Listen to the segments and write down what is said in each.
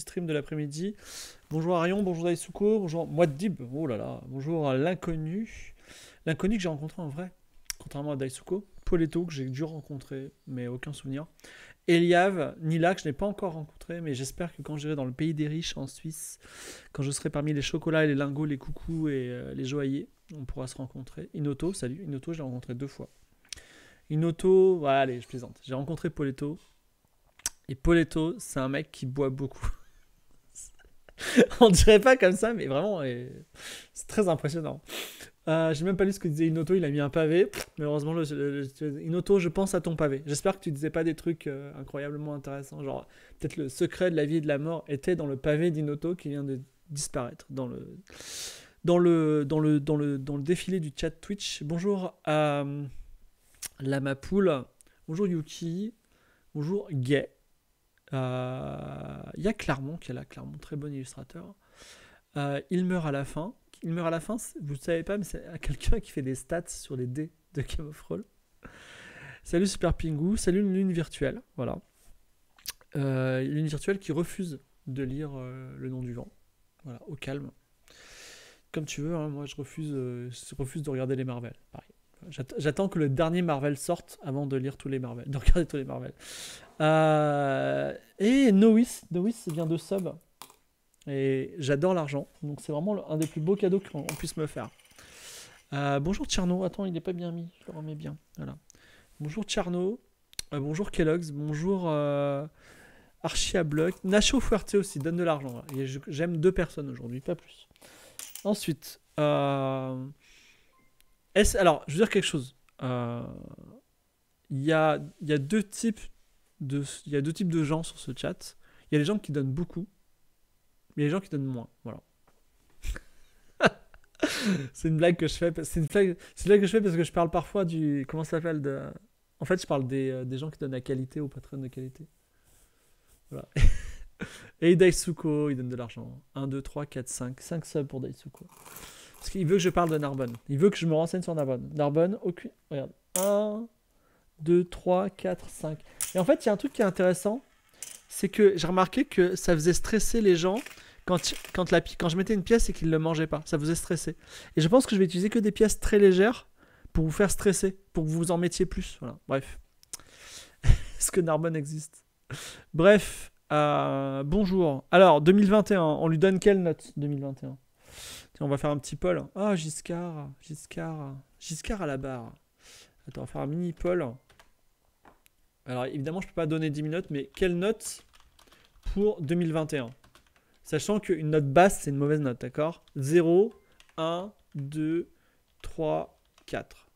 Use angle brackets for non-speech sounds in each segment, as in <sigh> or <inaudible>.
stream de l'après-midi. Bonjour Arion, bonjour Daisuko, bonjour Mouadib, oh là là, bonjour à l'inconnu. L'inconnu que j'ai rencontré en vrai, contrairement à Daisuko. Poleto que j'ai dû rencontrer, mais aucun souvenir. Eliav, Nila que je n'ai pas encore rencontré, mais j'espère que quand j'irai dans le pays des riches en Suisse, quand je serai parmi les chocolats et les lingots, les coucous et euh, les joailliers, on pourra se rencontrer. Inoto, salut. Inoto, je l'ai rencontré deux fois. Inoto, allez, je plaisante. J'ai rencontré Poleto. Et Poleto, c'est un mec qui boit beaucoup. <laughs> on dirait pas comme ça, mais vraiment, euh, c'est très impressionnant. Euh, j'ai même pas lu ce que disait Inoto, il a mis un pavé. Mais heureusement, le, Inoto, je pense à ton pavé. J'espère que tu disais pas des trucs euh, incroyablement intéressants, genre peut-être le secret de la vie et de la mort était dans le pavé d'Inoto qui vient de disparaître dans le, dans le, dans le, dans le, dans le défilé du chat Twitch. Bonjour à bonjour Yuki, bonjour Gay, euh, il y a Clermont qui est là, Clermont, très bon illustrateur. Euh, il meurt à la fin. Il meurt à la fin, vous ne savez pas, mais c'est à quelqu'un qui fait des stats sur les dés de Game of Salut Super Pingu, salut lune virtuelle. Voilà. Euh, lune virtuelle qui refuse de lire le nom du vent. Voilà, au calme. Comme tu veux, hein, moi je refuse, je refuse de regarder les Marvels. Pareil. J'attends que le dernier Marvel sorte avant de lire tous les Marvel, de regarder tous les Marvel. Euh, et Nois, Nois vient de Sub. Et j'adore l'argent. Donc c'est vraiment un des plus beaux cadeaux qu'on puisse me faire. Euh, bonjour Tcherno. Attends, il n'est pas bien mis. Je le remets bien. Voilà. Bonjour Tcherno. Euh, bonjour Kellogg's. Bonjour ArchiaBlock, Nacho Fuerte aussi donne de l'argent. J'aime deux personnes aujourd'hui, pas plus. Ensuite alors, je veux dire quelque chose. Il y, a, deux types de, gens sur ce chat. Il y a les gens qui donnent beaucoup, mais les gens qui donnent moins. Voilà. <laughs> c'est une blague que je fais. C'est une, c'est une que je fais parce que je parle parfois du. Comment ça s'appelle En fait, je parle euh, des, gens qui donnent la qualité aux patrons de qualité. Voilà. <laughs> Et Daisuko, il donne de l'argent. 1, 2, 3, 4, 5. 5 subs pour Daisuko. Parce qu'il veut que je parle de Narbonne. Il veut que je me renseigne sur Narbonne. Narbonne, aucune. Regarde. 1, 2, 3, 4, 5. Et en fait, il y a un truc qui est intéressant. C'est que j'ai remarqué que ça faisait stresser les gens quand, quand, la, quand je mettais une pièce et qu'ils ne le mangeaient pas. Ça faisait stresser. Et je pense que je vais utiliser que des pièces très légères pour vous faire stresser, pour que vous en mettiez plus. Bref. <laughs> Est-ce que Narbonne existe Bref. Euh, bonjour. Alors, 2021, on lui donne quelle note 2021 on va faire un petit poll. Ah, oh, Giscard, Giscard, Giscard à la barre. Attends, on va faire un mini poll. Alors, évidemment, je ne peux pas donner 10 minutes, mais quelle note pour 2021 Sachant qu'une note basse, c'est une mauvaise note, d'accord 0, 1, 2, 3, 4.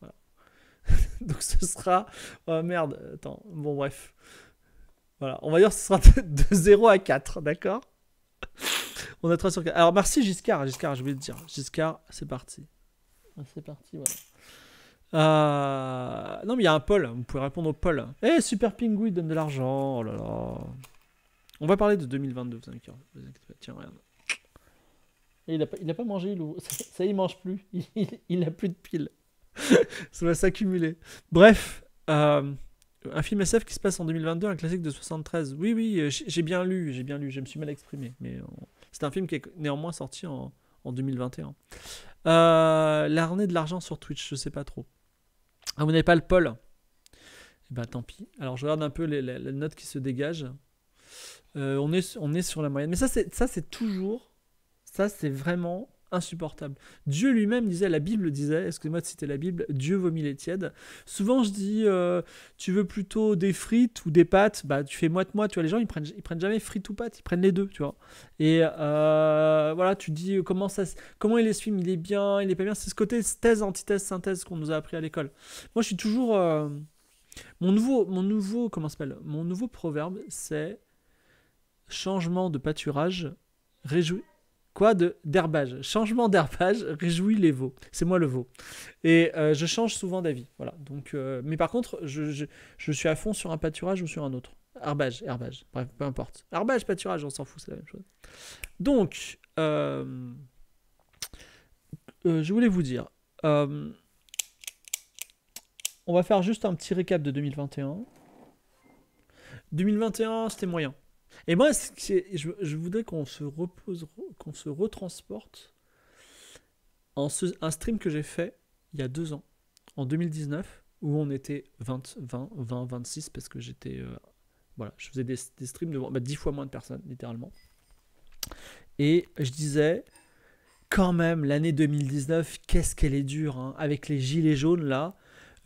Donc, ce sera. Oh merde, attends. Bon, bref. Voilà, on va dire que ce sera de 0 à 4, d'accord on a très sur Alors merci Giscard, Giscard, je voulais te dire. Giscard, c'est parti. Ah, c'est parti, voilà. Euh, non, mais il y a un Paul. Vous pouvez répondre au Paul. Eh, Super Pinguin donne de l'argent. Oh là là. On va parler de 2022, vous Tiens, regarde. il, n'a pas, mangé, il... <laughs> Ça, il mange plus. <laughs> Il, n'a a plus de piles. <laughs> ça va s'accumuler. Bref, euh, un film SF qui se passe en 2022, un classique de 73. Oui, oui, euh, j'ai bien lu, j'ai bien lu. Je me suis mal exprimé, mais c'est un film qui est néanmoins sorti en, 2021. Euh, de l'argent sur Twitch, je sais pas trop. Ah, vous n'avez pas le Paul Eh ben tant pis. Alors je regarde un peu les, notes qui se dégagent. Euh, on, est, on est sur la moyenne. Mais ça, c'est toujours. Ça, c'est vraiment insupportable. Dieu lui-même disait, la Bible disait, excusez-moi de citer la Bible, Dieu vomit les tièdes. Souvent je dis, euh, tu veux plutôt des frites ou des pâtes, bah tu fais moite-moi, tu vois, les gens ils prennent, ils prennent jamais frites ou pâtes, ils prennent les deux, tu vois. Et euh, voilà, tu dis euh, comment, ça, comment il est ce il est bien, il est pas bien, c'est ce côté thèse, antithèse, synthèse qu'on nous a appris à l'école. Moi je suis toujours... mon nouveau, mon nouveau, comment s'appelle Mon nouveau proverbe, c'est changement de pâturage, réjoui. Quoi de d'herbage Changement d'herbage <laughs> réjouit les veaux. C'est moi le veau. Et euh, je change souvent d'avis. Voilà. Donc, euh, mais par contre, je, je, je, suis à fond sur un pâturage ou sur un autre. Herbage, herbage. Bref, peu importe. Herbage, pâturage, on s'en fout, c'est la même chose. Donc, euh, je voulais vous dire. on va faire juste un petit récap de 2021. 2021, c'était moyen. Et moi, je, voudrais qu'on se repose, qu'on se retransporte en un stream que j'ai fait il y a deux ans, en 2019, où on était 20, 20, 20, 26, parce que j'étais. Euh, voilà, je faisais des, streams devant bah, 10 fois moins de personnes, littéralement. Et je disais, quand même, l'année 2019, qu'est-ce qu'elle est dure, hein, avec les gilets jaunes là.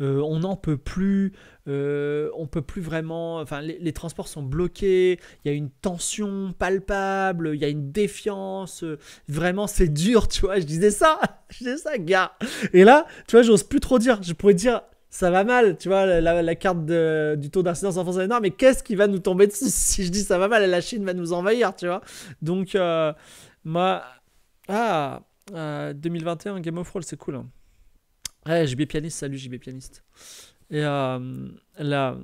Euh, on n'en peut plus, euh, on peut plus vraiment, enfin les, transports sont bloqués, il y a une tension palpable, il y a une défiance, euh, vraiment c'est dur, tu vois, je disais ça, <laughs> je disais ça, gars. Et là, tu vois, j'ose plus trop dire, je pourrais dire ça va mal, tu vois, la, carte du taux d'incidence en France est mais qu'est-ce qui va nous tomber <laughs> si je dis ça va mal, la Chine va nous envahir, tu vois. Donc, moi, ah, 2021, Game of Thrones, c'est cool. Hein. Ouais, JB Pianiste, salut JB Pianiste. Et euh, la,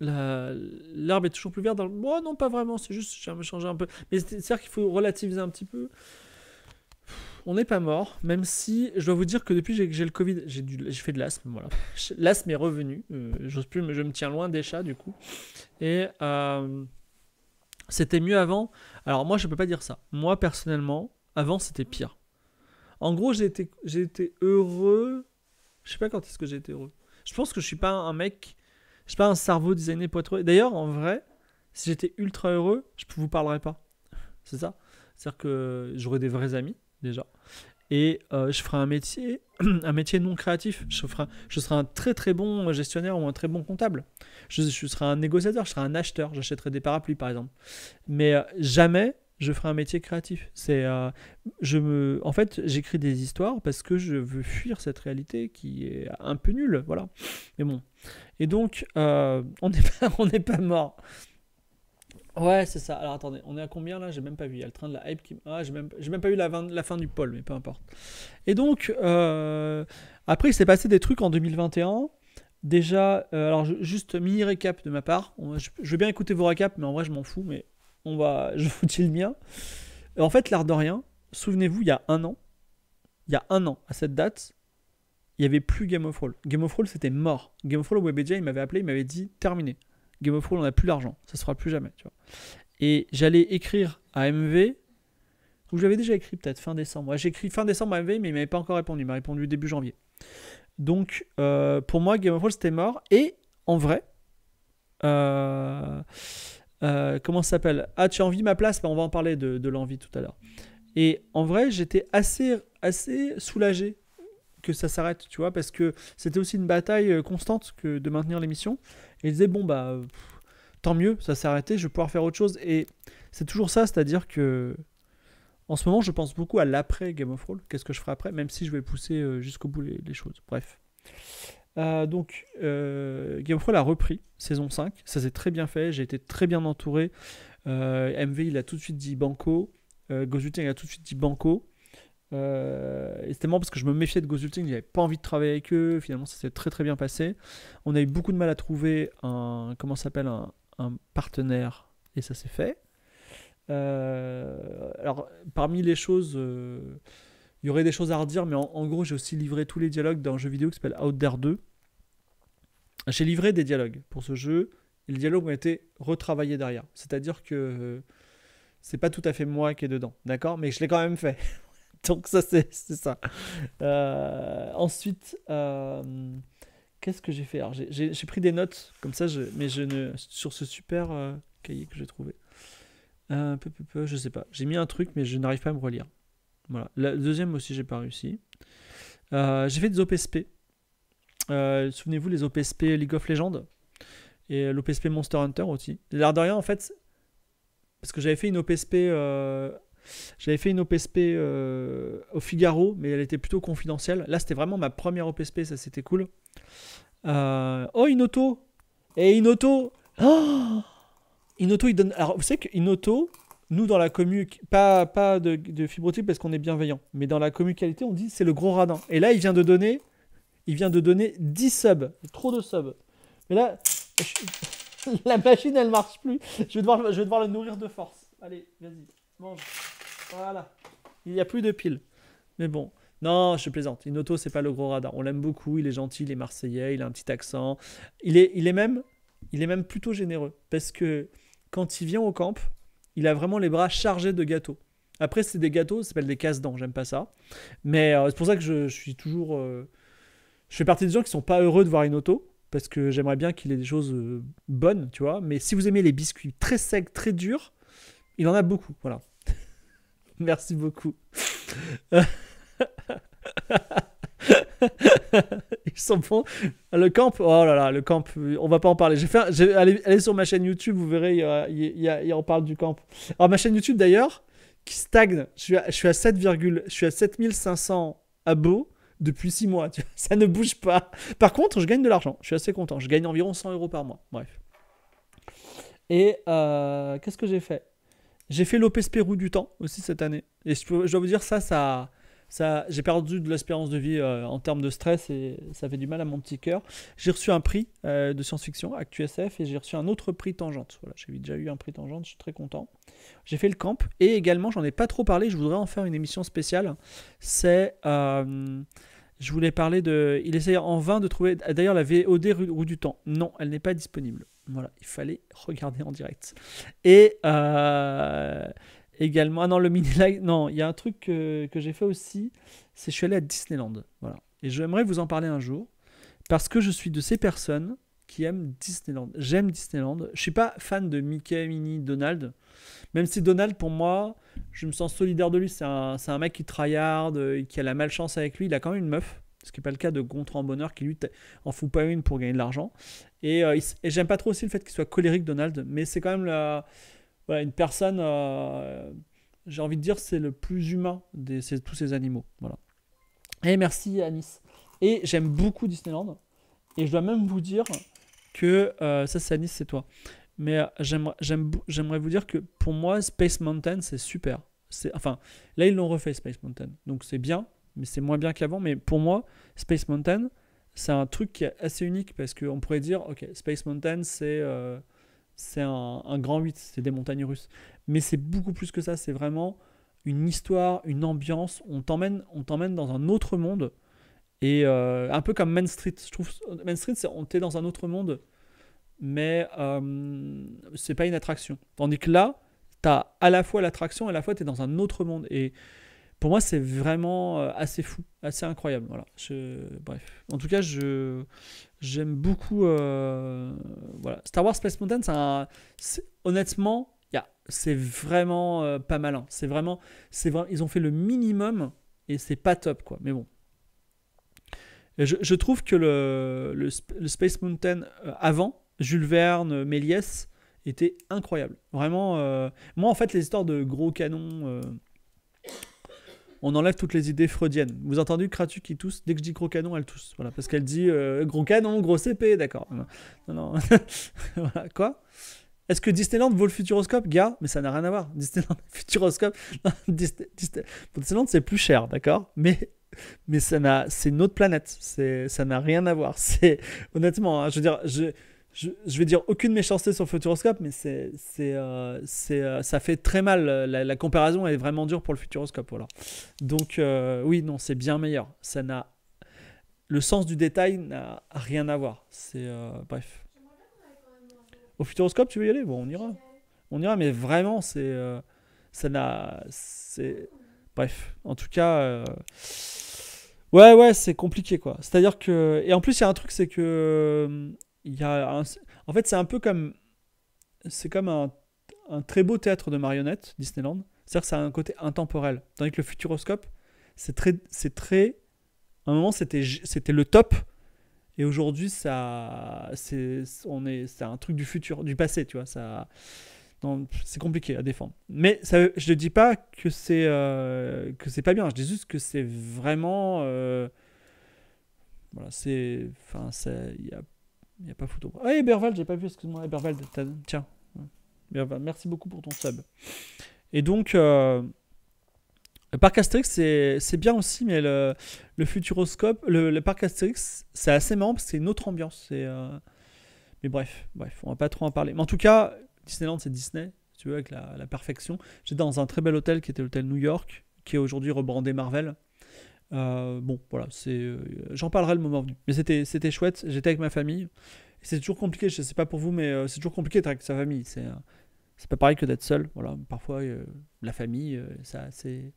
l'herbe est toujours plus verte dans le... Oh non, pas vraiment, c'est juste j'ai me changer un peu. Mais c'est-à-dire qu'il faut relativiser un petit peu. On n'est pas mort, même si je dois vous dire que depuis que j'ai le Covid, j'ai fait de l'asthme. Voilà. <laughs> L'asthme est revenu. Euh, j'ose plus, mais je me tiens loin des chats du coup. Et euh, c'était mieux avant. Alors moi, je peux pas dire ça. Moi personnellement, avant c'était pire. En gros, j'ai été heureux je sais pas quand est-ce que j'ai été heureux. Je pense que je suis pas un mec, je suis pas un cerveau designé pour être heureux. D'ailleurs, en vrai, si j'étais ultra heureux, je vous parlerais pas. C'est ça. C'est-à-dire que j'aurais des vrais amis déjà, et euh, je ferai un métier, <clears throat> un métier non créatif. Je, serais serai un très très bon gestionnaire ou un très bon comptable. Je, je serai un négociateur, je serai un acheteur, j'achèterai des parapluies par exemple. Mais euh, jamais je ferai un métier créatif. C'est, euh, je me, en fait, j'écris des histoires parce que je veux fuir cette réalité qui est un peu nulle, voilà. Mais bon. Et donc, euh, on n'est pas, <laughs> on n'est pas mort. Ouais, c'est ça. Alors attendez, on est à combien là J'ai même pas vu. Il y a le train de la hype qui. Ah, j'ai même, même pas eu la, fin du pôle, mais peu importe. Et donc, euh, après, il s'est passé des trucs en 2021. Déjà, alors je, juste mini récap de ma part. Je, je, veux bien écouter vos récaps, mais en vrai, je m'en fous. Mais on va, <laughs> je vous dis le mien. En fait, l'art de rien, souvenez-vous, il y a un an, il y a un an, à cette date, il n'y avait plus Game of Thrones. Game of Roll c'était mort. Game of Thrones, WebJ, il m'avait appelé, il m'avait dit terminé. Game of Thrones, on n'a plus l'argent. Ça ne se fera plus jamais. Tu vois. Et j'allais écrire à MV, où j'avais déjà écrit peut-être fin décembre. j'ai écrit fin décembre à MV, mais il m'avait pas encore répondu. Il m'a répondu début janvier. Donc, euh, pour moi, Game of Thrones, c'était mort. Et en vrai, euh, euh, comment ça s'appelle Ah, tu as envie ma place ben, On va en parler de, l'envie tout à l'heure. Et en vrai, j'étais assez, assez soulagé que ça s'arrête, tu vois, parce que c'était aussi une bataille euh, constante que de maintenir l'émission. Et il disait, bon, bah, tant mieux, ça s'est arrêté, je vais pouvoir faire autre chose. Et c'est toujours ça, c'est-à-dire que. En ce moment, je pense beaucoup à l'après Game of Thrones. Qu'est-ce que je ferai après Même si je vais pousser euh, jusqu'au bout les choses. Bref. Euh, donc, euh, Game of Thrones a repris saison 5. Ça s'est très bien fait. J'ai été très bien entouré. Euh, MV, il a tout de suite dit Banco. Euh, Gozulting a tout de suite dit Banco. et c'était marrant parce que je me méfiais de Gozulting. J'avais pas envie de travailler avec eux. Finalement, ça s'est très très bien passé. On a eu beaucoup de mal à trouver un, comment s'appelle, un, partenaire. Et ça s'est fait. alors, parmi les choses. Il y aurait des choses à redire, mais en, gros, j'ai aussi livré tous les dialogues d'un jeu vidéo qui s'appelle Out There 2, j'ai livré des dialogues pour ce jeu. Et les dialogues ont été retravaillés derrière. C'est-à-dire que euh, c'est pas tout à fait moi qui est dedans, d'accord Mais je l'ai quand même fait. <laughs> Donc ça, c'est ça. Euh, ensuite, euh, qu'est-ce que j'ai fait Alors, j'ai pris des notes, comme ça, je, mais je ne... Sur ce super cahier que j'ai trouvé. peu, peu, peu, je sais pas. J'ai mis un truc, mais je n'arrive pas à me relire. Voilà. La deuxième aussi, j'ai pas réussi. j'ai fait des OPSP. Euh, souvenez-vous les OPSP League of Legends et l'OPSP Monster Hunter aussi. L'air de rien, en fait, parce que j'avais fait une OPSP, euh, j'avais fait une OPSP euh, au Figaro, mais elle était plutôt confidentielle. Là, c'était vraiment ma première OPSP, ça c'était cool. oh, Inoto Et eh, Inoto oh Inoto, il donne. Alors, vous savez que Inoto, nous dans la commu, pas, pas de, de parce qu'on est bienveillant, mais dans la commu qualité, on dit c'est le gros radin. Et là, il vient de donner il vient de donner 10 subs. Trop de subs. Mais là, <laughs> la machine, elle marche plus. Je vais, devoir, le nourrir de force. Allez, vas-y, mange. Voilà. Il n'y a plus de piles. Mais bon. Non, je plaisante. Inoto, c'est pas le gros radar. On l'aime beaucoup. Il est gentil, il est marseillais, il a un petit accent. Il est, même, plutôt généreux. Parce que quand il vient au camp, il a vraiment les bras chargés de gâteaux. Après, c'est des gâteaux, ça s'appelle des casse-dents, j'aime pas ça. Mais euh, c'est pour ça que je, suis toujours. Euh, je fais partie des gens qui sont pas heureux de voir une auto parce que j'aimerais bien qu'il ait des choses euh, bonnes, tu vois. Mais si vous aimez les biscuits très secs, très durs, il en a beaucoup, voilà. <laughs> Merci beaucoup. <laughs> Ils sont bons. Le camp, oh là là, le camp, on va pas en parler. J'ai fait, allez, sur ma chaîne YouTube, vous verrez, il, en parle du camp. Alors ma chaîne YouTube d'ailleurs, qui stagne, je suis à, je suis à 7, je suis à 7500 abos depuis 6 mois. <laughs> ça ne bouge pas. Par contre, je gagne de l'argent. Je suis assez content. Je gagne environ 100 euros par mois. Bref. Et euh, qu'est-ce que j'ai fait J'ai fait l'OPSP Pérou du temps aussi cette année. Et je, dois vous dire, ça, ça. j'ai perdu de l'espérance de vie euh, en termes de stress et ça fait du mal à mon petit cœur. J'ai reçu un prix euh, de science-fiction, ActuSF, et j'ai reçu un autre prix Tangente. Voilà, j'ai déjà eu un prix Tangente, je suis très content. J'ai fait le camp et également, j'en ai pas trop parlé, je voudrais en faire une émission spéciale. C'est. Je voulais parler de. Il essayait en vain de trouver. D'ailleurs, la VOD Roue du Temps. Non, elle n'est pas disponible. Voilà, il fallait regarder en direct. Et euh, également. Ah non, le mini live. Non, il y a un truc que, j'ai fait aussi. C'est je suis allé à Disneyland. Voilà. Et j'aimerais vous en parler un jour. Parce que je suis de ces personnes qui Disneyland. J'aime Disneyland. Je suis pas fan de Mickey, Mini Donald. Même si Donald, pour moi, je me sens solidaire de lui. C'est un, mec qui tryhard, euh, qui a la malchance avec lui. Il a quand même une meuf. Ce qui n'est pas le cas de Gontran Bonheur qui lui en fout pas une pour gagner de l'argent. Euh, et, j'aime pas trop aussi le fait qu'il soit colérique Donald, mais c'est quand même la, une personne, euh, j'ai envie de dire, c'est le plus humain de tous ces animaux. Voilà. Et eh, merci Anis. Et j'aime beaucoup Disneyland. Et je dois même vous dire, que euh, ça, c'est Nice, c'est toi. Mais euh, j'aimerais vous dire que pour moi, Space Mountain, c'est super. Enfin, là, ils l'ont refait, Space Mountain. Donc, c'est bien, mais c'est moins bien qu'avant. Mais pour moi, Space Mountain, c'est un truc qui est assez unique parce qu'on pourrait dire, OK, Space Mountain, c'est euh, un, un, grand 8, c'est des montagnes russes. Mais c'est beaucoup plus que ça, c'est vraiment une histoire, une ambiance. On t'emmène dans un autre monde et euh, un peu comme Main Street, je trouve Main Street, c'est on est dans un autre monde, mais euh, c'est pas une attraction. Tandis que là, tu as à la fois l'attraction et à la fois tu es dans un autre monde. Et pour moi, c'est vraiment euh, assez fou, assez incroyable. Voilà. Je, bref. En tout cas, je j'aime beaucoup. voilà. Star Wars Space Mountain, honnêtement, c'est vraiment pas malin. C'est vraiment, c'est ils ont fait le minimum et c'est pas top quoi. Mais bon, je, trouve que le, le, Space Mountain euh, avant, Jules Verne, Méliès, était incroyable. Vraiment, euh, moi en fait, les histoires de gros canons, euh, on enlève toutes les idées freudiennes. Vous entendez Kratu qui tousse Dès que je dis gros canon, elle tousse. Voilà, parce qu'elle dit gros canon, gros CP, d'accord. Non, non. <laughs> voilà, quoi est-ce que Disneyland vaut le Futuroscope, gars Mais ça n'a rien à voir. Disneyland, <laughs> Futuroscope, Disneyland, c'est plus cher, d'accord Mais mais ça c'est une planète. C'est, ça n'a rien à voir. <laughs> C'est honnêtement, hein, je veux dire, je, je, vais dire aucune méchanceté sur Futuroscope, mais c'est, c'est, euh, c'est euh, ça fait très mal. La, comparaison est vraiment dure pour le Futuroscope. Voilà. Donc euh, oui, non, c'est bien meilleur. Ça n'a le sens du détail n'a rien à voir. C'est bref. Au Futuroscope, tu veux y aller Bon, on ira. On ira, mais vraiment, c'est ça n'a c'est Bref, en tout cas, euh, ouais, ouais, c'est compliqué quoi. C'est-à-dire que, et en plus, il y a un truc, c'est que, euh, il y a en fait, c'est un peu comme, c'est comme un... très beau théâtre de marionnettes, Disneyland. C'est-à-dire que ça a un côté intemporel. Tandis que le Futuroscope, c'est très, c'est très, à un moment, c'était, c'était le top. Et aujourd'hui, ça, c'est, on est, c'est un truc du futur, du passé, tu vois. Ça, c'est compliqué à défendre. Mais ça, je ne dis pas que c'est euh, que c'est pas bien. Je dis juste que c'est vraiment euh, voilà, c'est enfin il y a, y a pas photo. Ah, Berval j'ai pas vu, excuse-moi, Berwald. tiens. merci beaucoup pour ton sub. Et donc euh, le parc Astérix, c'est bien aussi, mais le, le Futuroscope, le, parc Astérix, c'est assez marrant parce que c'est une autre ambiance. Mais bref, bref, on va pas trop en parler. Mais en tout cas, Disneyland, c'est Disney, tu veux, avec la, perfection. J'étais dans un très bel hôtel qui était l'hôtel New York, qui est aujourd'hui rebrandé Marvel. Euh, bon, voilà, c'est, euh, j'en parlerai le moment venu. Mais c'était, c'était chouette, j'étais avec ma famille. c'est toujours compliqué, je sais pas pour vous, mais euh, c'est toujours compliqué d'être avec sa famille. C'est, c'est pas pareil que d'être seul. Voilà, parfois, la famille, ça a ses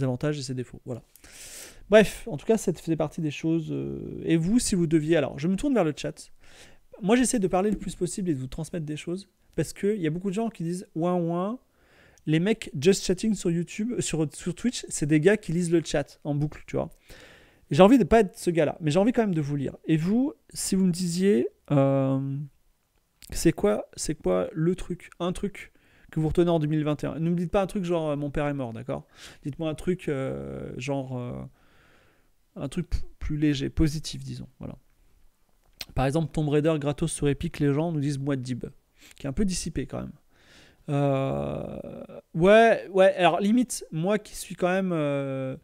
avantages et ses défauts. Voilà. Bref, en tout cas, ça faisait partie des choses. et vous, si vous deviez. Alors, je me tourne vers le chat moi, j'essaie de parler le plus possible et de vous transmettre des choses parce qu'il y a beaucoup de gens qui disent ouin ouin. Les mecs just chatting sur YouTube, sur, sur Twitch, c'est des gars qui lisent le chat en boucle, tu vois. J'ai envie de pas être ce gars-là, mais j'ai envie quand même de vous lire. Et vous, si vous me disiez, euh, c'est quoi, c'est quoi le truc, un truc que vous retenez en 2021 Ne me dites pas un truc genre euh, mon père est mort, d'accord Dites-moi un truc euh, genre un truc plus léger, positif, disons. Voilà. Par exemple, Tomb Raider gratos sur Epic, les gens nous disent moi de dib, qui est un peu dissipé quand même. Euh, ouais, ouais, alors limite, moi qui suis quand même euh,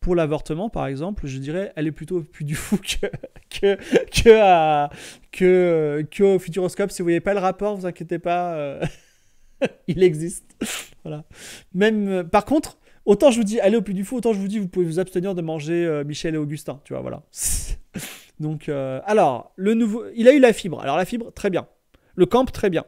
pour l'avortement, par exemple, je dirais, elle est plutôt plus du fou <laughs> que, que, que, que, euh, que au Futuroscope. Si vous voyez pas le rapport, vous inquiétez pas, <laughs> il existe. voilà. Même, par contre, autant je vous dis, allez au plus du fou, autant je vous dis, vous pouvez vous abstenir de manger Michel et Augustin, tu vois, voilà. <laughs> Donc, euh, alors, le nouveau, il a eu la fibre. Alors, la fibre, très bien. Le camp, très bien.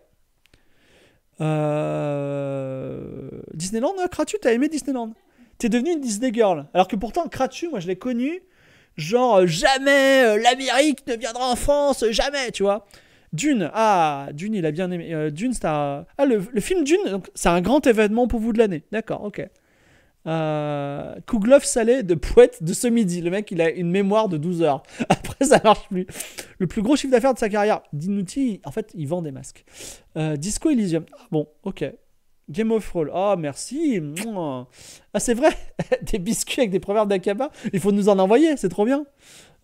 Euh, Disneyland, hein, Kratu, t'as aimé Disneyland T'es devenu une Disney girl. Alors que pourtant, Kratu, moi, je l'ai connu. Genre, euh, jamais l'Amérique ne viendra en France, jamais, tu vois. Dune, ah, Dune, il a bien aimé. Dune, c'est un... Ah, le film Dune, c'est un grand événement pour vous de l'année. D'accord, ok. Euh, Salé de Poète de ce midi. Le mec, il a une mémoire de 12 heures. <laughs> Après, ça marche plus. Le plus gros chiffre d'affaires de sa carrière. Dinuti, en fait, il vend des masques. Euh, Disco Elysium. Ah, bon, ok. Game of Roll. Ah, merci. Ah, c'est vrai. <laughs> des biscuits avec des proverbes d'acaba Il faut nous en envoyer. C'est trop bien.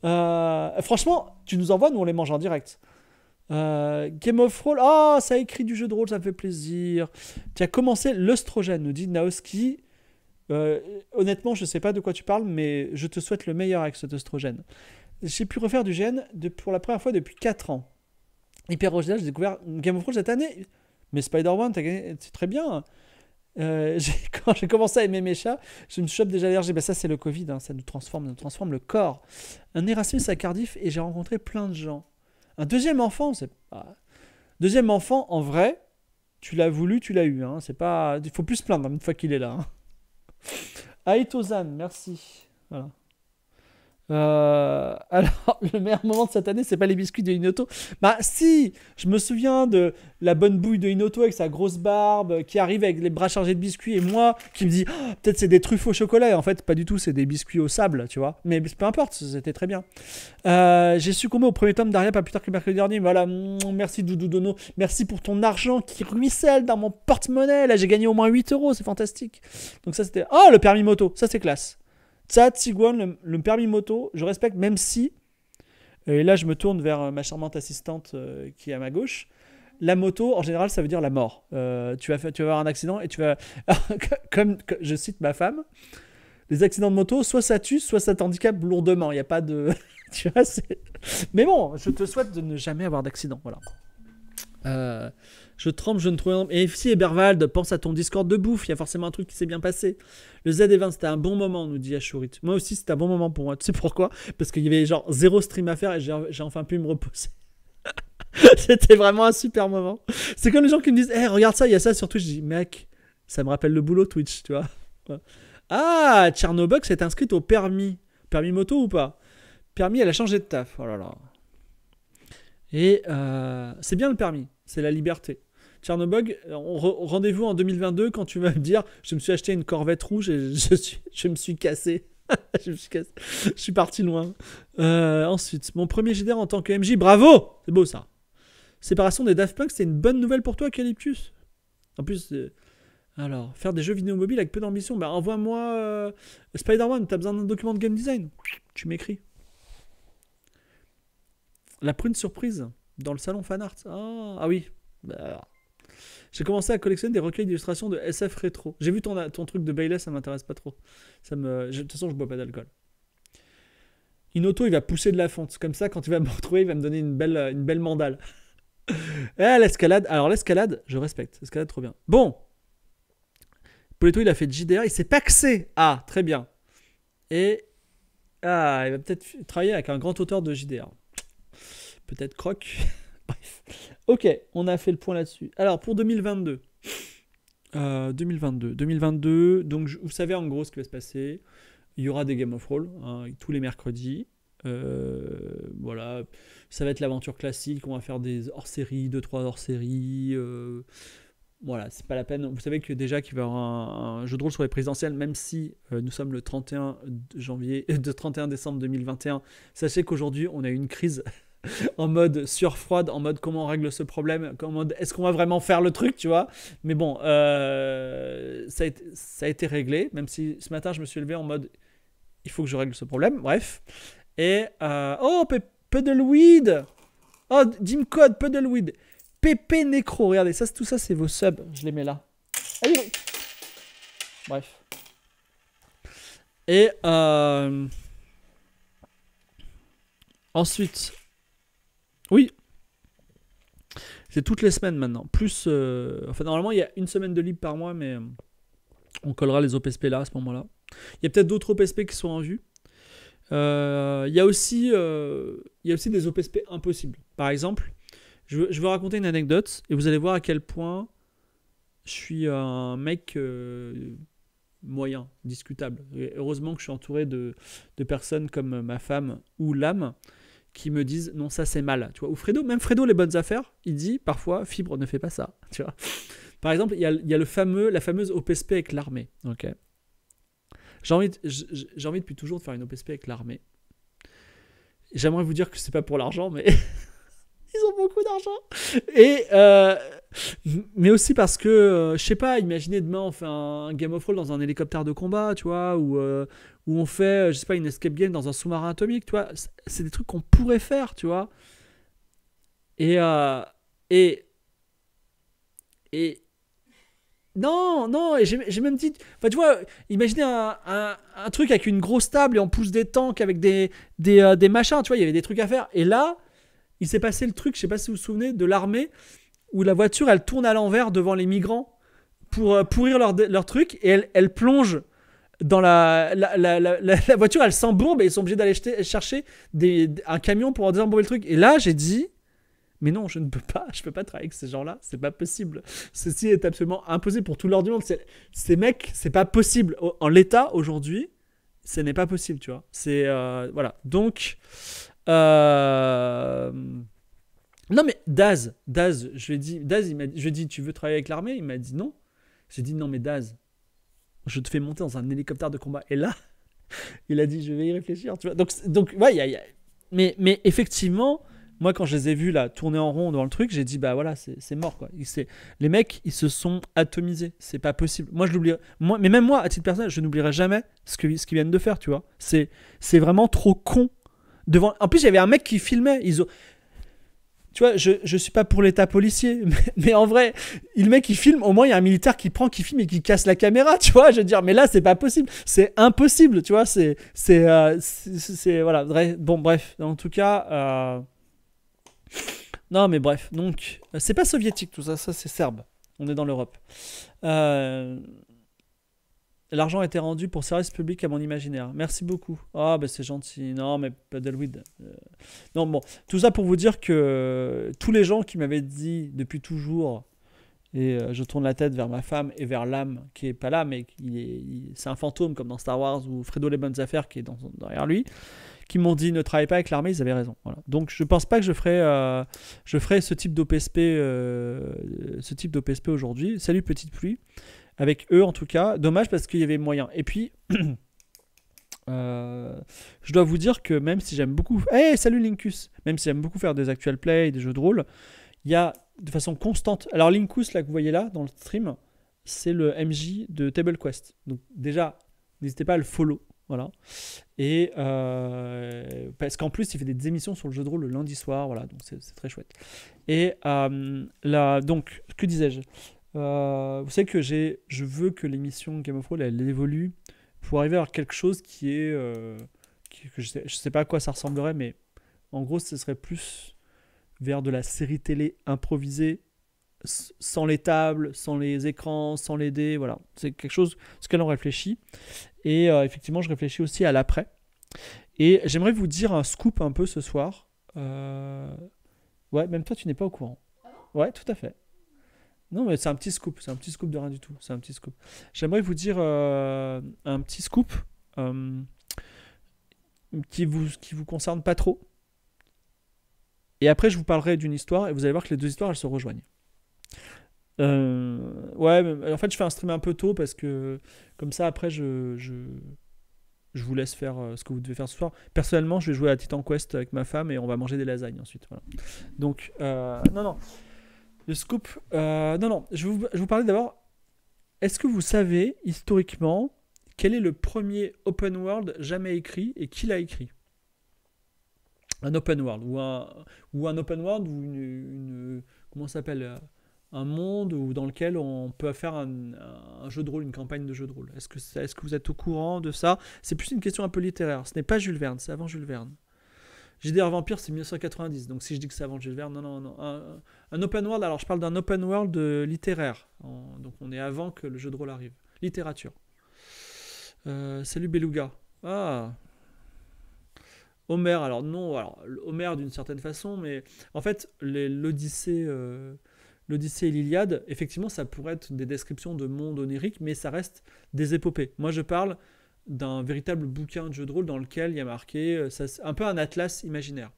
Euh, franchement, tu nous envoies, nous, on les mange en direct. Euh, Game of Roll, ah, ça écrit du jeu de rôle, ça fait plaisir. Tu as commencé l'œstrogène, nous dit Naoski. Euh, honnêtement, je sais pas de quoi tu parles, mais je te souhaite le meilleur avec cet oestrogène. J'ai pu refaire du gène pour la première fois depuis 4 ans. Hyper original, j'ai découvert Game of Thrones cette année. Mais Spider-Man, c'est très bien. Euh, <laughs> quand j'ai commencé à aimer mes chats, je me chope déjà ben ça, c'est le Covid, hein. ça nous transforme, nous transforme le corps. Un Erasmus à Cardiff et j'ai rencontré plein de gens. Un deuxième enfant, c'est Deuxième enfant, en vrai, tu l'as voulu, tu l'as eu. Hein, c'est pas. Il faut plus se plaindre hein, une fois qu'il est là. Hein. Aïtozan, merci. Euh, alors, <laughs> le meilleur moment de cette année, c'est pas les biscuits de Inoto. Bah, si Je me souviens de la bonne bouille de Inoto avec sa grosse barbe qui arrive avec les bras chargés de biscuits et moi qui me dis ah, peut-être c'est des truffes au chocolat. Et en fait, pas du tout, c'est des biscuits au sable, tu vois. Mais peu importe, c'était très bien. Euh, j'ai succombé au premier tome d'Aria pas plus tard que mercredi dernier. Voilà, mm, merci Doudou Dono. Merci pour ton argent qui ruisselle dans mon porte-monnaie. Là, j'ai gagné au moins 8 euros, c'est fantastique. Donc, ça, c'était. Oh, le permis moto, ça, c'est classe. Ça, Tiguan, le, permis moto, je respecte, même si, euh, et là je me tourne vers euh, ma charmante assistante euh, qui est à ma gauche, la moto, en général, ça veut dire la mort. tu, vas, tu vas avoir un accident et tu vas... <laughs> comme, je cite ma femme, les accidents de moto, soit ça tue, soit ça t'handicape lourdement. Il n'y a pas de... <laughs> tu vois, Mais bon, je te souhaite de ne jamais avoir d'accident. Voilà. Euh, je trempe, je ne trouve Et si Eberwald, pense à ton Discord de bouffe, il y a forcément un truc qui s'est bien passé. Le z 20 c'était un bon moment, nous dit Ashurit Moi aussi, c'était un bon moment pour moi. Tu sais pourquoi Parce qu'il y avait genre zéro stream à faire et j'ai enfin pu me reposer. <laughs> c'était vraiment un super moment. C'est comme les gens qui me disent Eh, regarde ça, il y a ça sur Twitch. Je dis Mec, ça me rappelle le boulot Twitch, tu vois. <laughs> Ah, Tchernobyl s'est inscrite au permis. Permis moto ou pas Permis, elle a changé de taf. Oh et euh, c'est bien le permis c'est la liberté. Tchernobog, euh, rendez-vous en 2022 quand tu vas me dire je me suis acheté une corvette rouge et je, <laughs> me suis cassé. je, suis je suis parti loin. Euh, ensuite, mon premier GDR en tant que MJ, bravo C'est beau ça. Séparation des Daft Punk, c'est une bonne nouvelle pour toi, Calyptus. En plus, euh, alors, faire des jeux vidéo mobiles avec peu d'ambition, bah, envoie-moi Spider-Man, t'as besoin d'un document de game design. Tu m'écris. La prune surprise. Dans le salon fan art. Ah, ah oui. Bah, j'ai commencé à collectionner des recueils d'illustrations de SF rétro. J'ai vu ton, truc de Bailey, ça m'intéresse pas trop. de toute façon, je bois pas d'alcool. Inoto, il va pousser de la fonte. Comme ça, quand il va me retrouver, il va me donner une belle, une belle mandale. <laughs> Eh, l'escalade. Alors, l'escalade, je respecte. L'escalade, trop bien. Bon. Polito, il a fait JDR. Il s'est paxé. Ah, très bien. Et. Ah, il va peut-être travailler avec un grand auteur de JDR peut-être croque. <laughs> Bref. Ok, on a fait le point là-dessus. Alors, pour 2022. 2022. 2022, donc vous savez en gros ce qui va se passer. Il y aura des Game of Roll hein, tous les mercredis. Euh, voilà, ça va être l'aventure classique. On va faire des hors-séries, 2-3 hors-séries. Euh, voilà, c'est pas la peine. Vous savez que déjà qu'il va y avoir un, jeu de rôle sur les présidentielles, même si euh, nous sommes le 31 janvier, <laughs> de 31 décembre 2021. Sachez qu'aujourd'hui, on a eu une crise <laughs> <laughs> en mode sur-froide, en mode comment on règle ce problème, en mode est-ce qu'on va vraiment faire le truc, tu vois. Mais bon, euh, ça, a été, réglé, même si ce matin je me suis levé en mode il faut que je règle ce problème, bref. Et euh, oh, weed Oh, Dimcode, Code, Pépé PP Necro, regardez, ça, tout ça c'est vos subs, je les mets là. bref. Et euh, ensuite, oui. C'est toutes les semaines maintenant. Plus, euh, enfin normalement il y a une semaine de libre par mois, mais euh, on collera les OPSP là à ce moment-là. Il y a peut-être d'autres OPSP qui sont en vue. Euh, il, y a aussi, il a aussi des OPSP impossibles. Par exemple, je veux, raconter une anecdote et vous allez voir à quel point je suis un mec moyen, discutable. heureusement que je suis entouré de personnes comme ma femme ou l'âme qui me disent non ça c'est mal tu vois ou Fredo même Fredo les bonnes affaires il dit parfois fibre ne fait pas ça <laughs> tu vois par exemple il y a, y a, le fameux la fameuse OPSP avec l'armée ok j'ai envie j'ai envie depuis toujours de faire une OPSP avec l'armée j'aimerais vous dire que c'est pas pour l'argent mais <laughs> ils ont beaucoup d'argent et euh, mais aussi parce que, euh, je sais pas, imaginez demain on fait un Game of Thrones dans un hélicoptère de combat, tu vois, ou, euh, où on fait, euh, je sais pas, une escape game dans un sous-marin atomique, tu vois. C'est des trucs qu'on pourrait faire, tu vois. Et, euh, et, et, non, non, et j'ai même dit, enfin tu vois, imaginez un, truc avec une grosse table et on pousse des tanks avec des, des, euh, des machins, tu vois, il y avait des trucs à faire. Et là, il s'est passé le truc, je sais pas si vous vous souvenez, de l'armée, où la voiture, elle tourne à l'envers devant les migrants pour euh, pourrir leur, leur truc, et elle, elle plonge dans la, la, la, la voiture, elle s'embourbe et ils sont obligés d'aller chercher des, un camion pour en désembourber le truc. Et là, j'ai dit, mais non, je ne peux pas, je peux pas travailler avec ces gens-là, c'est pas possible. Ceci est absolument imposé pour tout l'or du monde. Ces mecs, c'est pas possible. En l'état, aujourd'hui, ce n'est pas possible, tu vois. C'est. Euh, voilà. Donc. Euh, non, mais Daz, Daz, je lui ai dit, Daz, je lui ai dit, tu veux travailler avec l'armée Il m'a dit non. J'ai dit non, mais Daz, je te fais monter dans un hélicoptère de combat. Et là, <laughs> il a dit, je vais y réfléchir. Tu donc, donc, ouais, y a... Mais, mais effectivement, moi, quand je les ai vus là tourner en rond dans le truc, j'ai dit, bah voilà, c'est mort quoi. les mecs, ils se sont atomisés. C'est pas possible. Moi, je l'oublierai. Moi, mais même moi, à titre personnel, je n'oublierai jamais ce qu'ils ce viennent de faire, tu vois. C'est vraiment trop con. Devant... En plus, il y avait un mec qui filmait. Ils ont tu vois, je, je suis pas pour l'état policier, <laughs> mais, en vrai, le mec il filme, au moins il y a un militaire qui prend, qui filme et qui casse la caméra, tu vois, je veux dire, mais là c'est pas possible, c'est impossible, tu vois, c'est, c'est, euh, c'est, voilà, bon bref, en tout cas, euh, non mais bref, donc, euh, c'est pas soviétique tout ça, ça c'est serbe, on est dans l'Europe. Euh... L'argent a été rendu pour service public à mon imaginaire. Merci beaucoup. Ah, ben c'est gentil. Non, mais de Euh... Non, bon. Tout ça pour vous dire que tous les gens qui m'avaient dit depuis toujours, et euh, je tourne la tête vers ma femme et vers l'âme qui est pas là, mais c'est un fantôme comme dans Star Wars ou Fredo les bonnes affaires qui est dans, derrière lui, qui m'ont dit ne travaille pas avec l'armée, ils avaient raison. Voilà. Donc je pense pas que je ferai, euh, je ferai ce type d'OPSP, euh, ce type d'OPSP aujourd'hui. Salut petite pluie avec eux en tout cas. Dommage parce qu'il y avait moyen. Et puis, <clears throat> euh, je dois vous dire que même si j'aime beaucoup... hey, eh, salut Linkus Même si j'aime beaucoup faire des actual play, des jeux de rôle, il y a de façon constante... Alors Linkus, là que vous voyez là, dans le stream, c'est le MJ de Table Quest. Donc déjà, n'hésitez pas à le follow. Voilà. Et euh, parce qu'en plus, il fait des émissions sur le jeu de rôle le lundi soir. Voilà, donc c'est très chouette. Et euh, là, donc, que disais-je euh, vous savez que j'ai, je veux que l'émission Game of Thrones elle, évolue pour arriver à quelque chose qui est, euh, je sais, sais pas à quoi ça ressemblerait, mais en gros ce serait plus vers de la série télé improvisée, sans les tables, sans les écrans, sans les dés, voilà. C'est quelque chose ce qu'elle en réfléchit. Et euh, effectivement, je réfléchis aussi à l'après. Et j'aimerais vous dire un scoop un peu ce soir. Ouais, même toi, tu n'es pas au courant. Ah ouais, tout à fait. Non, mais c'est un petit scoop. C'est un petit scoop de rien du tout. C'est un petit scoop. J'aimerais vous dire euh, un petit scoop euh, qui vous qui vous concerne pas trop. Et après, je vous parlerai d'une histoire et vous allez voir que les deux histoires elles se rejoignent. Euh, ouais, en fait, je fais un stream un peu tôt parce que comme ça, après, je, je, je vous laisse faire ce que vous devez faire ce soir. Personnellement, je vais jouer à Titan Quest avec ma femme et on va manger des lasagnes ensuite. Donc, non, non. Le scoop. Euh, non, non, je vous, je vous parlais d'abord. Est-ce que vous savez, historiquement, quel est le premier open world jamais écrit et qui l'a écrit Un open world, ou un, ou un open world, ou une. comment ça s'appelle euh, un monde où, dans lequel on peut faire un, jeu de rôle, une campagne de jeu de rôle. Est-ce que, est que vous êtes au courant de ça C'est plus une question un peu littéraire. Ce n'est pas Jules Verne, c'est avant Jules Verne. JDR Vampire, c'est 1990. Donc si je dis que c'est avant Jules Verne, non, non, non. Un open world, alors je parle d'un open world euh, littéraire. donc on est avant que le jeu de rôle arrive. Littérature. Euh, salut Beluga. Ah. Homer, alors non, alors Homer d'une certaine façon, mais en fait, l'Odyssée euh, l'Odyssée et l'Iliade, effectivement, ça pourrait être des descriptions de mondes oniriques, mais ça reste des épopées. Moi, je parle d'un véritable bouquin de jeu de rôle dans lequel il y a marqué un peu un atlas imaginaire.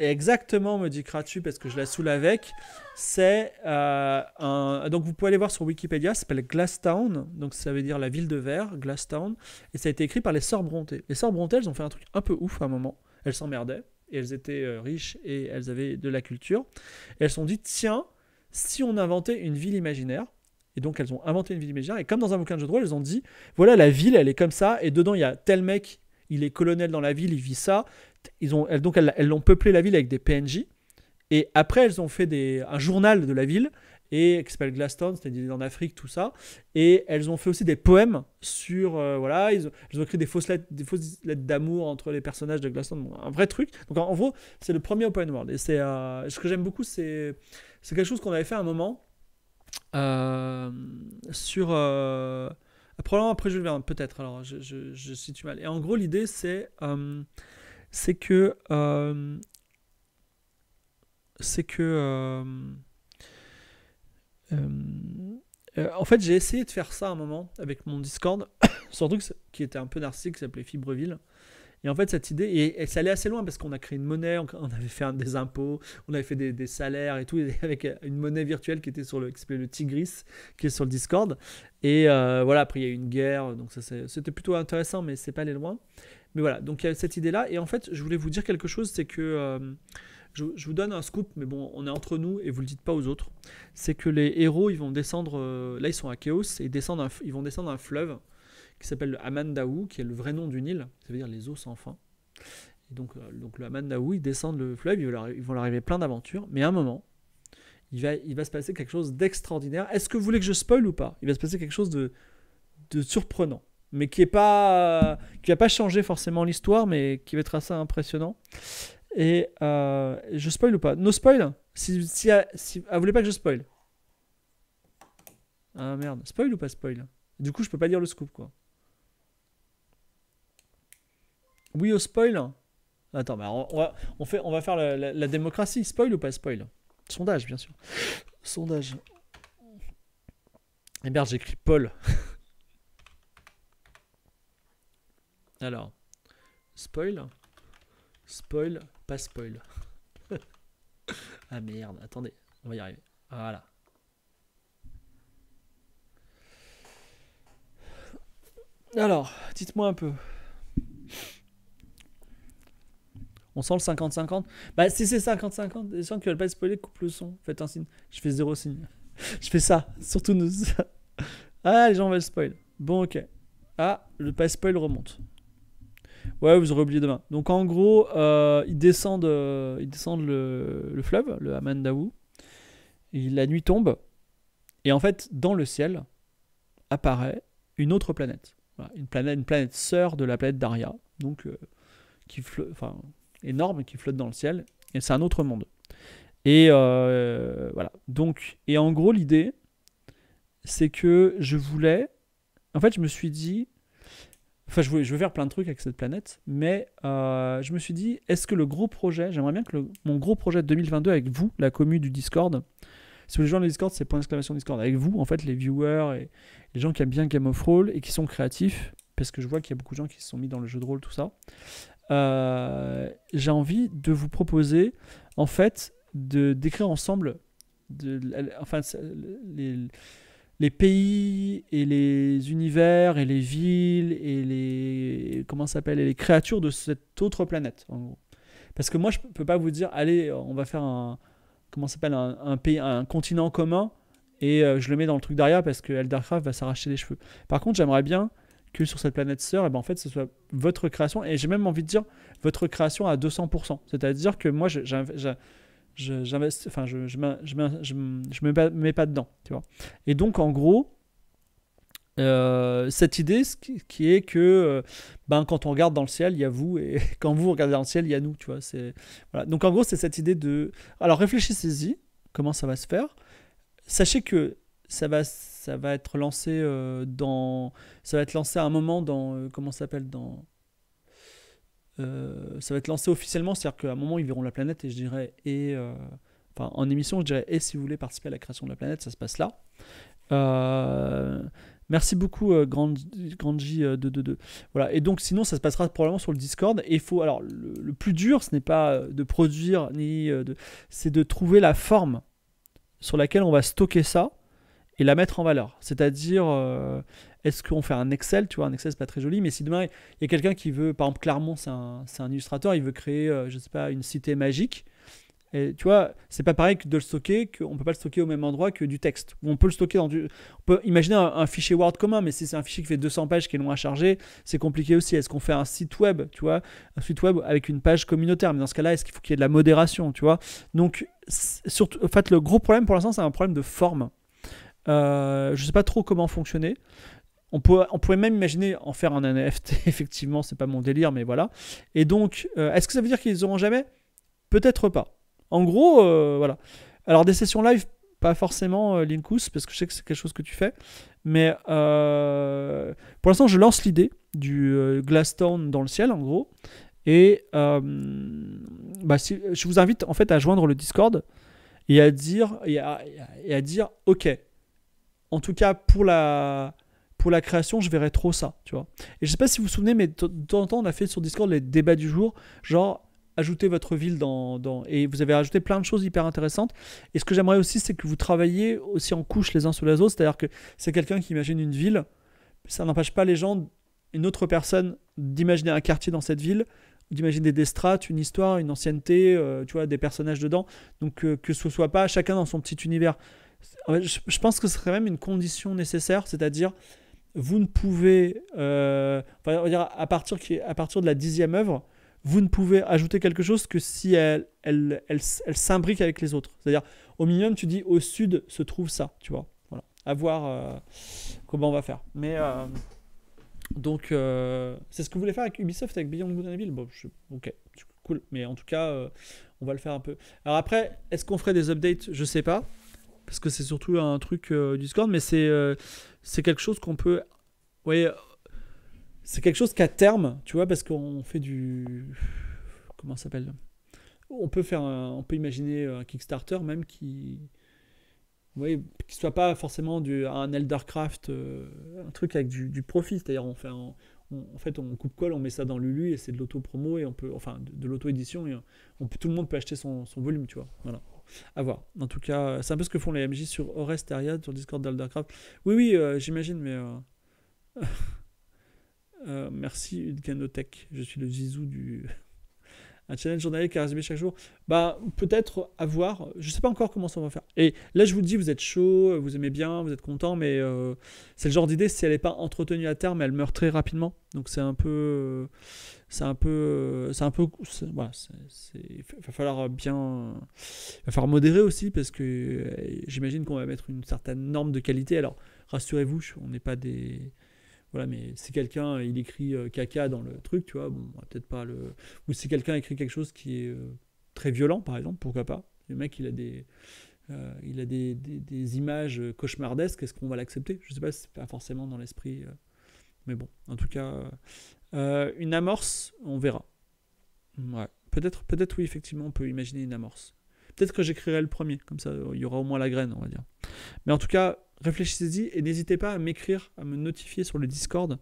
Et exactement, me dit Kratu, parce que je la saoule avec, c'est euh, un... Donc vous pouvez aller voir sur Wikipédia, ça s'appelle Glastown, donc ça veut dire la ville de verre, Glastown, et ça a été écrit par les sœurs Bronté. Les sœurs Bronté, elles ont fait un truc un peu ouf à un moment, elles s'emmerdaient, et elles étaient euh, riches, et elles avaient de la culture, elles se sont dit, tiens, si on inventait une ville imaginaire, et donc elles ont inventé une ville imaginaire, et comme dans un bouquin de jeu de rôle, elles ont dit, voilà la ville, elle est comme ça, et dedans il y a tel mec il est colonel dans la ville, il vit ça ils ont, elles, donc elles, ont peuplé la ville avec des PNJ. Et après, elles ont fait des, un journal de la ville et qui s'appelle Glaston, c'est-à-dire en Afrique, tout ça. Et elles ont fait aussi des poèmes sur. Euh, voilà, ils ont, écrit des fausses lettres, des fausses lettres d'amour entre les personnages de Glaston, un vrai truc. Donc en, gros, c'est le premier open world. Et c'est euh, ce que j'aime beaucoup, c'est c'est quelque chose qu'on avait fait à un moment euh, sur. probablement après Jules Verne, peut-être. Alors je, je, je, situe mal. Et en gros, l'idée c'est c'est que euh, c'est que euh, euh, en fait j'ai essayé de faire ça un moment avec mon Discord <coughs> sur un truc qui était un peu narcissique qui s'appelait Fibreville et en fait cette idée et, ça allait assez loin parce qu'on a créé une monnaie on, avait fait des impôts on avait fait des, salaires et tout avec une monnaie virtuelle qui était sur le le Tigris qui est sur le Discord et voilà après il y a eu une guerre donc c'était plutôt intéressant mais c'est pas allé loin mais voilà, donc il y a cette idée-là. Et en fait, je voulais vous dire quelque chose, c'est que euh, je, vous donne un scoop, mais bon, on est entre nous et vous le dites pas aux autres. C'est que les héros, ils vont descendre, euh, là ils sont à Chaos, et ils, ils vont descendre un fleuve qui s'appelle le Amandaou, qui est le vrai nom du Nil, ça veut dire les eaux sans fin. Et donc, euh, le Amandaou, ils descendent le fleuve, ils, vont leur arriver plein d'aventures, mais à un moment, il va, se passer quelque chose d'extraordinaire. Est-ce que vous voulez que je spoil ou pas Il va se passer quelque chose de surprenant mais qui est pas qui pas forcément l'histoire, mais qui va être assez impressionnant. Et euh, je spoil ou pas No spoil si, si, si, ah, ah voulez pas que je spoil Ah merde, spoil ou pas spoil Du coup, je peux pas dire le scoop quoi. Oui au spoil Attends, bah, on, va, fait, on va faire la, démocratie. Spoil ou pas spoil Sondage, bien sûr. Sondage. Et eh merde, j'écris Paul. <laughs> Alors, spoil, spoil, pas spoil. <laughs> ah merde, attendez, on va y arriver. Voilà. Alors, dites-moi un peu. On sent le 50-50 Bah si c'est 50-50, les gens qui veulent pas spoiler coupe le son. Faites un signe. Je fais zéro signe. <laughs> Je fais ça. Surtout nous. <laughs> ah les gens veulent spoil. Bon ok. Ah, le pas spoil remonte. Ouais, vous aurez oublié demain. Donc en gros, euh, ils descendent, ils descendent le, fleuve, le Amandaou. Et la nuit tombe. Et en fait, dans le ciel, apparaît une autre planète. une, planète une planète sœur de la planète Daria. Donc, euh, qui enfin, énorme, qui flotte dans le ciel. Et c'est un autre monde. Et euh, voilà. Donc, et en gros, l'idée, c'est que je voulais. En fait, je me suis dit Enfin, je, veux faire plein de trucs avec cette planète, mais euh, je me suis dit, est-ce que le gros projet, j'aimerais bien que mon gros projet de 2022 avec vous, la commu du Discord, si vous voulez joindre le Discord, c'est point d'exclamation Discord, avec vous, en fait, les viewers et les gens qui aiment bien Game of Roll et qui sont créatifs, parce que je vois qu'il y a beaucoup de gens qui se sont mis dans le jeu de rôle, tout ça. Euh, j'ai envie de vous proposer, en fait, de d'écrire ensemble, enfin, les, les pays et les univers et les villes et les comment s'appelle les créatures de cette autre planète en gros. Parce que moi je peux pas vous dire allez on va faire un comment s'appelle un, pays un continent commun et euh, je le mets dans le truc derrière parce que Eldarcraft va s'arracher les cheveux. Par contre j'aimerais bien que sur cette planète sœur et eh ben en fait ce soit votre création et j'ai même envie de dire votre création à 200%. C'est-à-dire que moi je, je, enfin, je, je, je, je, me, mets pas dedans, tu vois. Et donc, en gros, euh, cette idée qui est que euh, ben, quand on regarde dans le ciel, il y a vous, et <laughs> quand vous regardez dans le ciel, il y a nous, tu vois. C'est, voilà. Donc, en gros, c'est cette idée de... Alors, réfléchissez-y, comment ça va se faire. Sachez que ça va, ça va être lancé euh, dans... Ça va être lancé à un moment dans... comment ça s'appelle dans euh, ça va être lancé officiellement, c'est-à-dire qu'à un moment, ils verront la planète et je dirais, et, euh, en émission, je dirais, et si vous voulez participer à la création de la planète, ça se passe là. Euh, merci beaucoup, Grand, Grandji222. voilà, et donc, sinon, ça se passera probablement sur le Discord. Et il faut, alors, le, le, plus dur, ce n'est pas de produire, ni de. C'est de trouver la forme sur laquelle on va stocker ça et la mettre en valeur. C'est-à-dire, euh, est-ce qu'on fait un Excel Tu vois, un Excel, c'est pas très joli, mais si demain, il y a quelqu'un qui veut, par exemple, Clermont, c'est un, un, illustrateur, il veut créer, euh, je sais pas, une cité magique. Et tu vois, c'est pas pareil que de le stocker, qu'on peut pas le stocker au même endroit que du texte. On peut le stocker dans du. On peut imaginer un, fichier Word commun, mais si c'est un fichier qui fait 200 pages qui est long à charger, c'est compliqué aussi. Est-ce qu'on fait un site web, tu vois, un site web avec une page communautaire Mais dans ce cas-là, est-ce qu'il faut qu'il y ait de la modération, tu vois Donc, surtout, en fait, le gros problème pour l'instant, c'est un problème de forme. Euh, je sais pas trop comment fonctionner. On, peut, on pourrait même imaginer en faire un NFT, <laughs> effectivement, c'est pas mon délire, mais voilà. Et donc, euh, est-ce que ça veut dire qu'ils auront jamais Peut-être pas. En gros, euh, voilà. Alors, des sessions live, pas forcément Linkus, parce que je sais que c'est quelque chose que tu fais. Mais pour l'instant, je lance l'idée du Glassstone dans le ciel, en gros. Et bah, si, je vous invite en fait à joindre le Discord et à dire, et à dire ok, en tout cas pour la, pour la création, je verrais trop ça, tu vois. Et je sais pas si vous vous souvenez, mais de temps en temps, on a fait sur Discord les débats du jour, genre ajoutez votre ville dans, Et vous avez ajouté plein de choses hyper intéressantes. Et ce que j'aimerais aussi, c'est que vous travaillez aussi en couche les uns sur les autres, c'est-à-dire que c'est quelqu'un qui imagine une ville, ça n'empêche pas les gens, une autre personne, d'imaginer un quartier dans cette ville, d'imaginer des strates, une histoire, une ancienneté, euh, tu vois, des personnages dedans, donc euh, que ce soit pas chacun dans son petit univers je, pense que ce serait même une condition nécessaire, c'est-à-dire vous ne pouvez, euh, enfin, on va dire à partir, à partir de la dixième œuvre, vous ne pouvez ajouter quelque chose que si elle, elle, elle, elle s'imbrique avec les autres. C'est-à-dire, au minimum, tu dis au sud se trouve ça, tu vois. Voilà. À voir euh, comment on va faire. Mais euh, donc, c'est ce que vous voulez faire avec Ubisoft, avec Beyond Good and Evil. Bon, ok, cool. Mais en tout cas, on va le faire un peu. Alors après, est-ce qu'on ferait des updates Je sais pas parce que c'est surtout un truc euh, Discord, mais c'est euh, c'est quelque chose qu'on peut. oui, c'est quelque chose qu'à terme, tu vois, parce qu'on fait du. Comment ça s'appelle on peut faire on peut imaginer un Kickstarter même qui oui, qui soit pas forcément du, un Eldercraft euh, un truc avec du, du profit c'est-à-dire on fait en fait on coupe colle on met ça dans Lulu et c'est de l'auto promo et on peut enfin de, l'auto édition et on peut, tout le monde peut acheter son, son volume tu vois voilà à voir. En tout cas, c'est un peu ce que font les MJ sur Orest, sur Discord d'Aldercraft. Oui, oui, euh, j'imagine, mais. Euh, <laughs> euh, merci, Udganotech. Je suis le zizou du un channel journalier qui a résumé chaque jour. Bah, peut-être avoir, je ne sais pas encore comment ça va faire. Et là, je vous dis, vous êtes chaud, vous aimez bien, vous êtes content, mais euh, c'est le genre d'idée, si elle n'est pas entretenue à terme, elle meurt très rapidement. Donc c'est un peu. C'est un peu. C'est un peu. Voilà, il va falloir bien. Il va falloir modérer aussi, parce que euh, j'imagine qu'on va mettre une certaine norme de qualité. Alors, rassurez-vous, on n'est pas des. Voilà, mais si quelqu'un, il écrit euh, caca dans le truc, tu vois, bon, peut-être pas le. Ou si quelqu'un écrit quelque chose qui est euh, très violent, par exemple, pourquoi pas Le mec, il a des. Euh, il a des, des, images cauchemardesques, est-ce qu'on va l'accepter Je sais pas, c'est pas forcément dans l'esprit. mais bon, en tout cas, une amorce, on verra. Ouais. Peut-être, peut-être oui, effectivement, on peut imaginer une amorce. Peut-être que j'écrirai le premier, comme ça, il y aura au moins la graine, on va dire. Mais en tout cas, réfléchissez-y et n'hésitez pas à m'écrire, à me notifier sur le Discord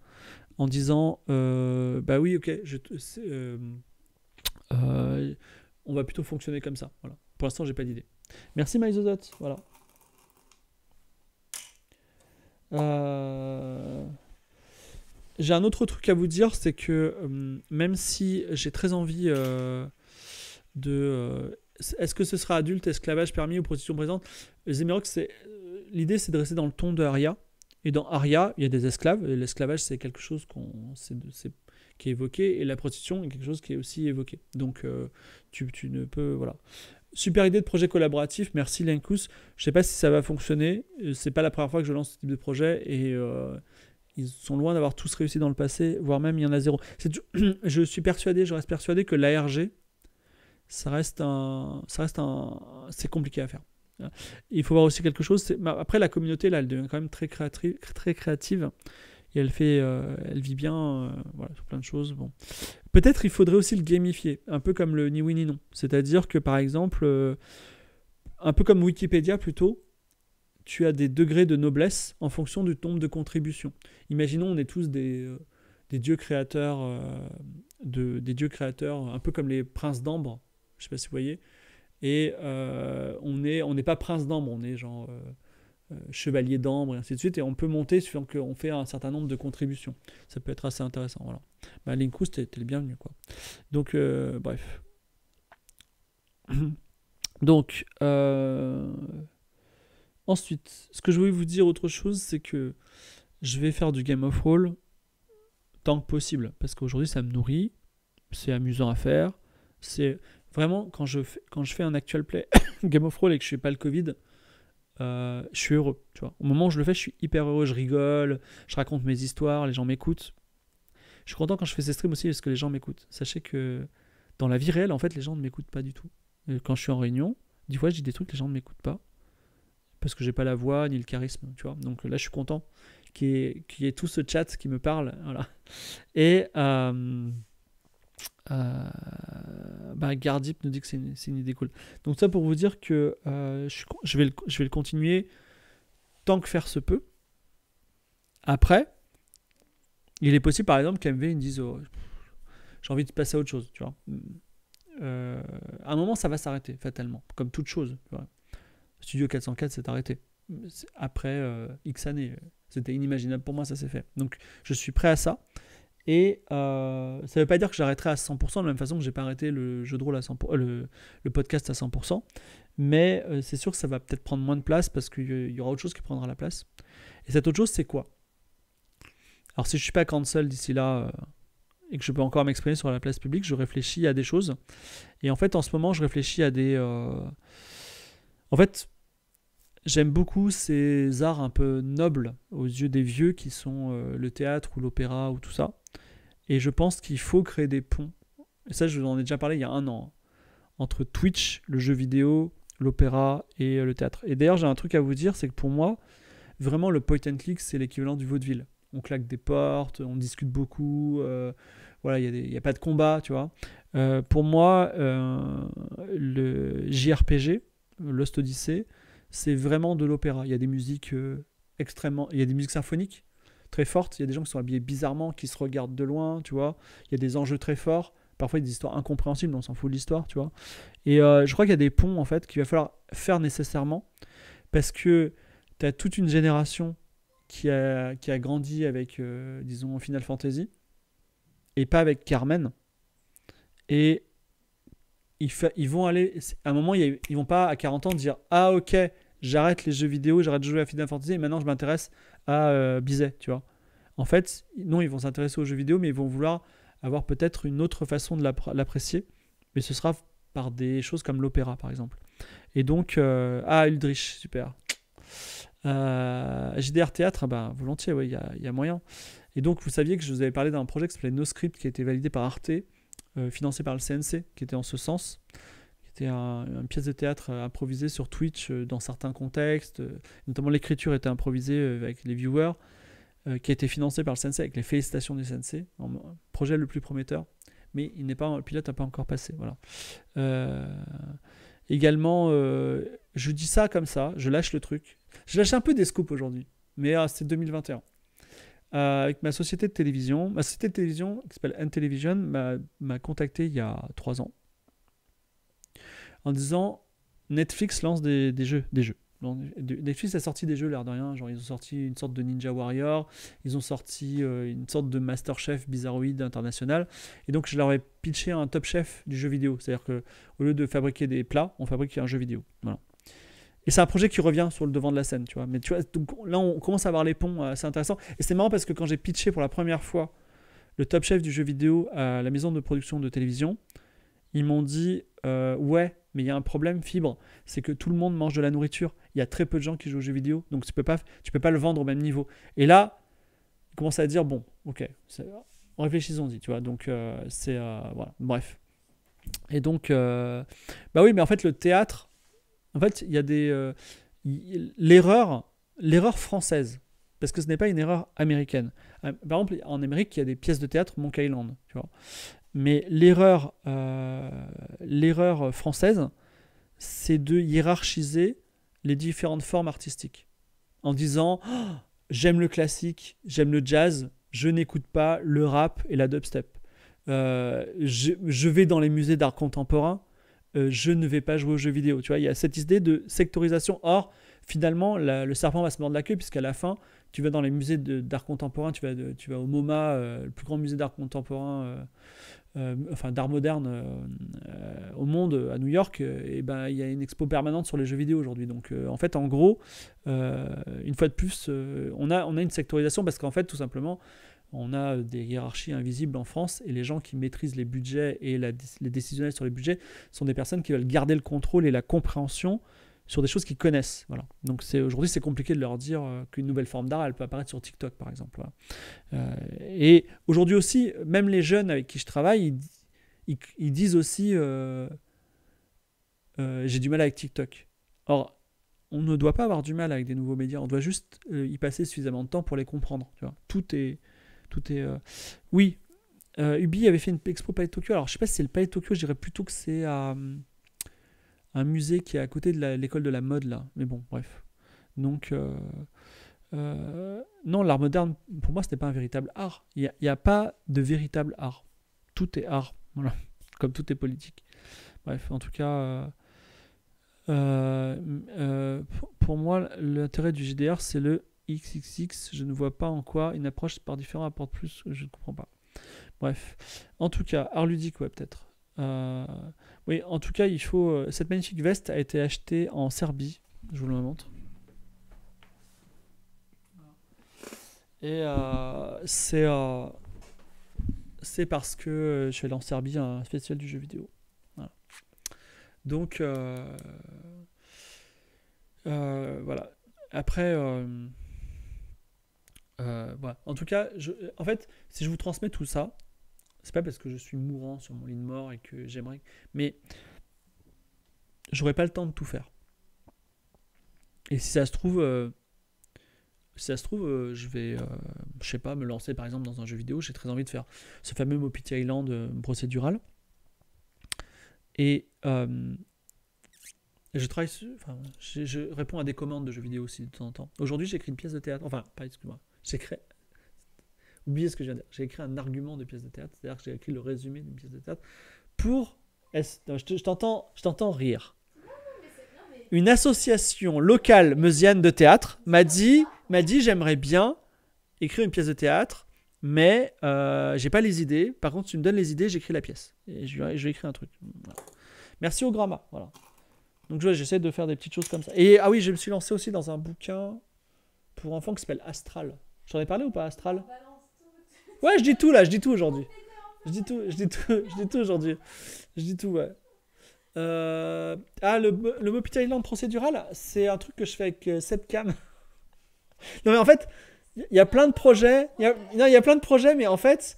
en disant euh, bah oui, ok, je, euh, euh, on va plutôt fonctionner comme ça. Voilà. Pour l'instant, j'ai pas d'idée. Merci MyZozot. Voilà. J'ai un autre truc à vous dire, c'est que même si j'ai très envie de est-ce que ce sera adulte, esclavage permis ou prostitution présente Zemirox, c'est l'idée c'est de rester dans le ton de Arya. Et dans Aria, il y a des esclaves. L'esclavage, c'est quelque chose qu'on, qui est évoqué. Et la prostitution est quelque chose qui est aussi évoqué. Donc, euh, tu, ne peux. Voilà. Super idée de projet collaboratif. Merci, Linkus. Je ne sais pas si ça va fonctionner. Euh, c'est pas la première fois que je lance ce type de projet. Et. Euh, ils sont loin d'avoir tous réussi dans le passé, voire même il y en a zéro. <clears throat> je suis persuadé, je reste persuadé que l'ARG, ça reste un, ça reste un, c'est compliqué à faire. Il faut voir aussi quelque chose. Bah, après, la communauté, là, elle devient quand même très, très créative. Et elle, fait, euh, elle vit bien euh, voilà, plein de choses. Bon. Peut-être il faudrait aussi le gamifier, un peu comme le ni oui ni non. C'est-à-dire que, par exemple, euh, un peu comme Wikipédia plutôt, tu as des degrés de noblesse en fonction du nombre de contributions. Imaginons, on est tous des, des dieux créateurs, de, des dieux créateurs, un peu comme les princes d'ambre, je ne sais pas si vous voyez, et euh, on n'est on est pas prince d'ambre, on est genre euh, euh, chevalier d'ambre et ainsi de suite. Et on peut monter suivant qu'on fait un certain nombre de contributions. Ça peut être assez intéressant. Voilà. Bah, Linkus, t'es le bienvenu. Quoi. Donc, bref. <clears throat> Donc, ensuite, ce que je voulais vous dire autre chose, c'est que je vais faire du Game of Roll tant que possible. Parce qu'aujourd'hui, ça me nourrit, c'est amusant à faire, c'est Vraiment, quand je fais, quand je fais un actual play <coughs> Game of Thrones et que je fais pas le Covid, euh, je suis heureux. Tu vois. Au moment où je le fais, je suis hyper heureux, je rigole, je raconte mes histoires, les gens m'écoutent. Je suis content quand je fais ces streams aussi parce que les gens m'écoutent. Sachez que dans la vie réelle, en fait, les gens ne m'écoutent pas du tout. Euh, quand je suis en réunion, des fois, je dis des trucs, les gens ne m'écoutent pas parce que j'ai pas la voix ni le charisme, tu vois. Donc là, je suis content qu'il y, ait tout ce chat qui me parle, Et euh, euh, bah Gardip nous dit que c'est une, idée cool. Donc ça pour vous dire que euh, je, vais le, je vais le continuer tant que faire se peut. Après, il est possible par exemple qu'MV me dise oh, j'ai envie de passer à autre chose, tu vois. Euh, à un moment ça va s'arrêter fatalement, comme toute chose. Tu vois. Studio 404 s'est arrêté après X années. C'était inimaginable pour moi, ça s'est fait. Donc je suis prêt à ça. Et euh, ça ne veut pas dire que j'arrêterai à 100%, de la même façon que j'ai pas arrêté le jeu de rôle à 100%, euh, le, podcast à 100%. Mais euh, c'est sûr que ça va peut-être prendre moins de place parce qu'il y aura autre chose qui prendra la place. Et cette autre chose, c'est quoi Alors si je ne suis pas cancel d'ici là et que je peux encore m'exprimer sur la place publique, je réfléchis à des choses. Et en fait, en ce moment, je réfléchis à des... En fait, J'aime beaucoup ces arts un peu nobles aux yeux des vieux qui sont le théâtre ou l'opéra ou tout ça. Et je pense qu'il faut créer des ponts. Et ça, je vous en ai déjà parlé il y a un an. Hein, entre Twitch, le jeu vidéo, l'opéra et euh, le théâtre. Et d'ailleurs, j'ai un truc à vous dire, c'est que pour moi, vraiment, le point and click, c'est l'équivalent du vaudeville. On claque des portes, on discute beaucoup, euh, voilà, il n'y a, pas de combat, tu vois. Euh, pour moi, le JRPG, Lost Odyssey, c'est vraiment de l'opéra. Il y a des musiques extrêmement... Il y a des musiques symphoniques, très fortes. Il y a des gens qui sont habillés bizarrement, qui se regardent de loin, tu vois. Il y a des enjeux très forts. Parfois, il y a des histoires incompréhensibles, on s'en fout de l'histoire, tu vois. Et euh, je crois qu'il y a des ponts, en fait, qu'il va falloir faire nécessairement. Parce que tu as toute une génération qui a, qui a grandi avec, euh, disons, Final Fantasy. Et pas avec Carmen. Et ils, ils vont aller. À un moment, ils vont pas à 40 ans dire Ah, ok, j'arrête les jeux vidéo, j'arrête de jouer à Final Fantasy et maintenant je m'intéresse à euh, Bizet, tu vois. En fait, non, ils vont s'intéresser aux jeux vidéo, mais ils vont vouloir avoir peut-être une autre façon de l'apprécier. Mais ce sera par des choses comme l'opéra, par exemple. Et donc, euh, ah, Uldrich, super. Euh, JDR Théâtre, ah bah, volontiers, oui, il y, a moyen. Et donc, vous saviez que je vous avais parlé d'un projet qui s'appelait NoScript, qui a été validé par Arte, euh, financé par le CNC, qui était en ce sens. C'était un, une pièce de théâtre euh, improvisée sur Twitch euh, dans certains contextes, euh, notamment l'écriture était improvisée avec les viewers, qui a été financée par le Sensei, avec les félicitations du Sensei, projet le plus prometteur, mais il n'est pas, le pilote n'a pas encore passé. Voilà. également, je dis ça comme ça, je lâche le truc. Je lâche un peu des scoops aujourd'hui, mais ah, c'est 2021. avec ma société de télévision. Ma société de télévision, qui s'appelle N-Television, m'a contacté il y a trois ans en disant Netflix lance des, jeux, des jeux. Netflix a sorti des jeux l'air de rien, genre ils ont sorti une sorte de Ninja Warrior, ils ont sorti euh, une sorte de Master Chef bizarroïde international, et donc je leur ai pitché un top chef du jeu vidéo, c'est-à-dire que au lieu de fabriquer des plats, on fabrique un jeu vidéo. Et c'est un projet qui revient sur le devant de la scène, tu vois. Mais tu vois, là on commence à avoir les ponts, c'est euh, intéressant. Et c'est marrant parce que quand j'ai pitché pour la première fois le top chef du jeu vidéo à la maison de production de télévision, ils m'ont dit euh, ouais mais il y a un problème fibre, c'est que tout le monde mange de la nourriture. Il y a très peu de gens qui jouent aux jeux vidéo, donc tu peux pas, tu peux pas le vendre au même niveau. Et là, il commence à dire bon, ok, réfléchissons-y, tu vois. Donc euh, c'est euh, voilà, bref. Et donc, euh, bah oui, mais en fait le théâtre, en fait il y a des l'erreur, l'erreur française, parce que ce n'est pas une erreur américaine. Par exemple, en Amérique, il y a des pièces de théâtre Monk Island, tu vois. Mais l'erreur, euh, l'erreur française, c'est de hiérarchiser les différentes formes artistiques. En disant oh, j'aime le classique, j'aime le jazz, je n'écoute pas le rap et la dubstep. Euh, je, vais dans les musées d'art contemporain, euh, je ne vais pas jouer aux jeux vidéo. Tu vois, il y a cette idée de sectorisation. Or, finalement, le serpent va se mordre la queue, puisqu'à la fin, tu vas dans les musées d'art contemporain, tu vas, tu vas au MoMA, le plus grand musée d'art contemporain euh, enfin d'art moderne euh, euh, au monde, à New York, et ben il y a une expo permanente sur les jeux vidéo aujourd'hui. Donc en fait, en gros, une fois de plus, on, a, on a une sectorisation parce qu'en fait, tout simplement, on a des hiérarchies invisibles en France et les gens qui maîtrisent les budgets et les décisionnels sur les budgets sont des personnes qui veulent garder le contrôle et la compréhension sur des choses qu'ils connaissent. Voilà. Donc aujourd'hui, c'est compliqué de leur dire euh, qu'une nouvelle forme d'art, elle peut apparaître sur TikTok, par exemple. Euh, et aujourd'hui aussi, même les jeunes avec qui je travaille, ils, disent aussi euh, j'ai du mal avec TikTok. Or, on ne doit pas avoir du mal avec des nouveaux médias. On doit juste y passer suffisamment de temps pour les comprendre. Tout est, tout est. Oui. Ubi avait fait une expo Palais Tokyo. Alors, je sais pas si c'est le Palais Tokyo. Je dirais plutôt que c'est à. Hum, un musée qui est à côté de l'école de la mode là. Mais bon, bref. Donc, euh, euh, non, l'art moderne, pour moi, c'était pas un véritable art. Il n'y a, pas de véritable art. Tout est art. <laughs> Voilà. Comme tout est politique. Bref, en tout cas, euh, pour, moi, l'intérêt du GDR, c'est le XXX. Je ne vois pas en quoi une approche par différents apporte plus. Je ne comprends pas. Bref. En tout cas, art ludique, ouais, peut-être. Oui, en tout cas, il faut. Euh, cette magnifique veste a été achetée en Serbie. Je vous le montre. Et euh, c'est euh, c'est parce que je suis allé en Serbie un spécial du jeu vidéo. Voilà. Donc voilà. Après, voilà. En tout cas, je, en fait, si je vous transmets tout ça, c'est pas parce que je suis mourant sur mon lit de mort et que j'aimerais. Mais j'aurais pas le temps de tout faire. Et si ça se trouve, euh, si ça se trouve, euh, je vais, euh, je sais pas, me lancer par exemple dans un jeu vidéo. J'ai très envie de faire ce fameux Mopiti Island procédural. Et je travaille, sur, enfin, je, je, réponds à des commandes de jeux vidéo aussi de temps en temps. Aujourd'hui, j'écris une pièce de théâtre. Enfin, pas excuse-moi. J'écris Oubliez ce que je viens de dire. J'ai écrit un argument de pièce de théâtre, c'est-à-dire que j'ai écrit le résumé d'une pièce de théâtre pour. je t'entends rire. Une association locale meusiane de théâtre m'a dit, m'a dit j'aimerais bien écrire une pièce de théâtre, mais euh, j'ai pas les idées. Par contre, tu me donnes les idées, j'écris la pièce. Et je, vais écrire un truc. Merci au grand Voilà. Donc j'essaie de faire des petites choses comme ça. Et ah oui, je me suis lancé aussi dans un bouquin pour enfants qui s'appelle Astral. J'en ai parlé ou pas Astral Ouais, je dis tout là, je dis tout aujourd'hui. Je dis tout, je dis tout, <laughs> je dis tout aujourd'hui. Je dis tout, ouais. Euh, ah, le, le Mopita Island procédural, c'est un truc que je fais avec euh, Sepcam. cam. <laughs> non, mais en fait, il y a plein de projets. Non, il y a plein de projets, mais en fait,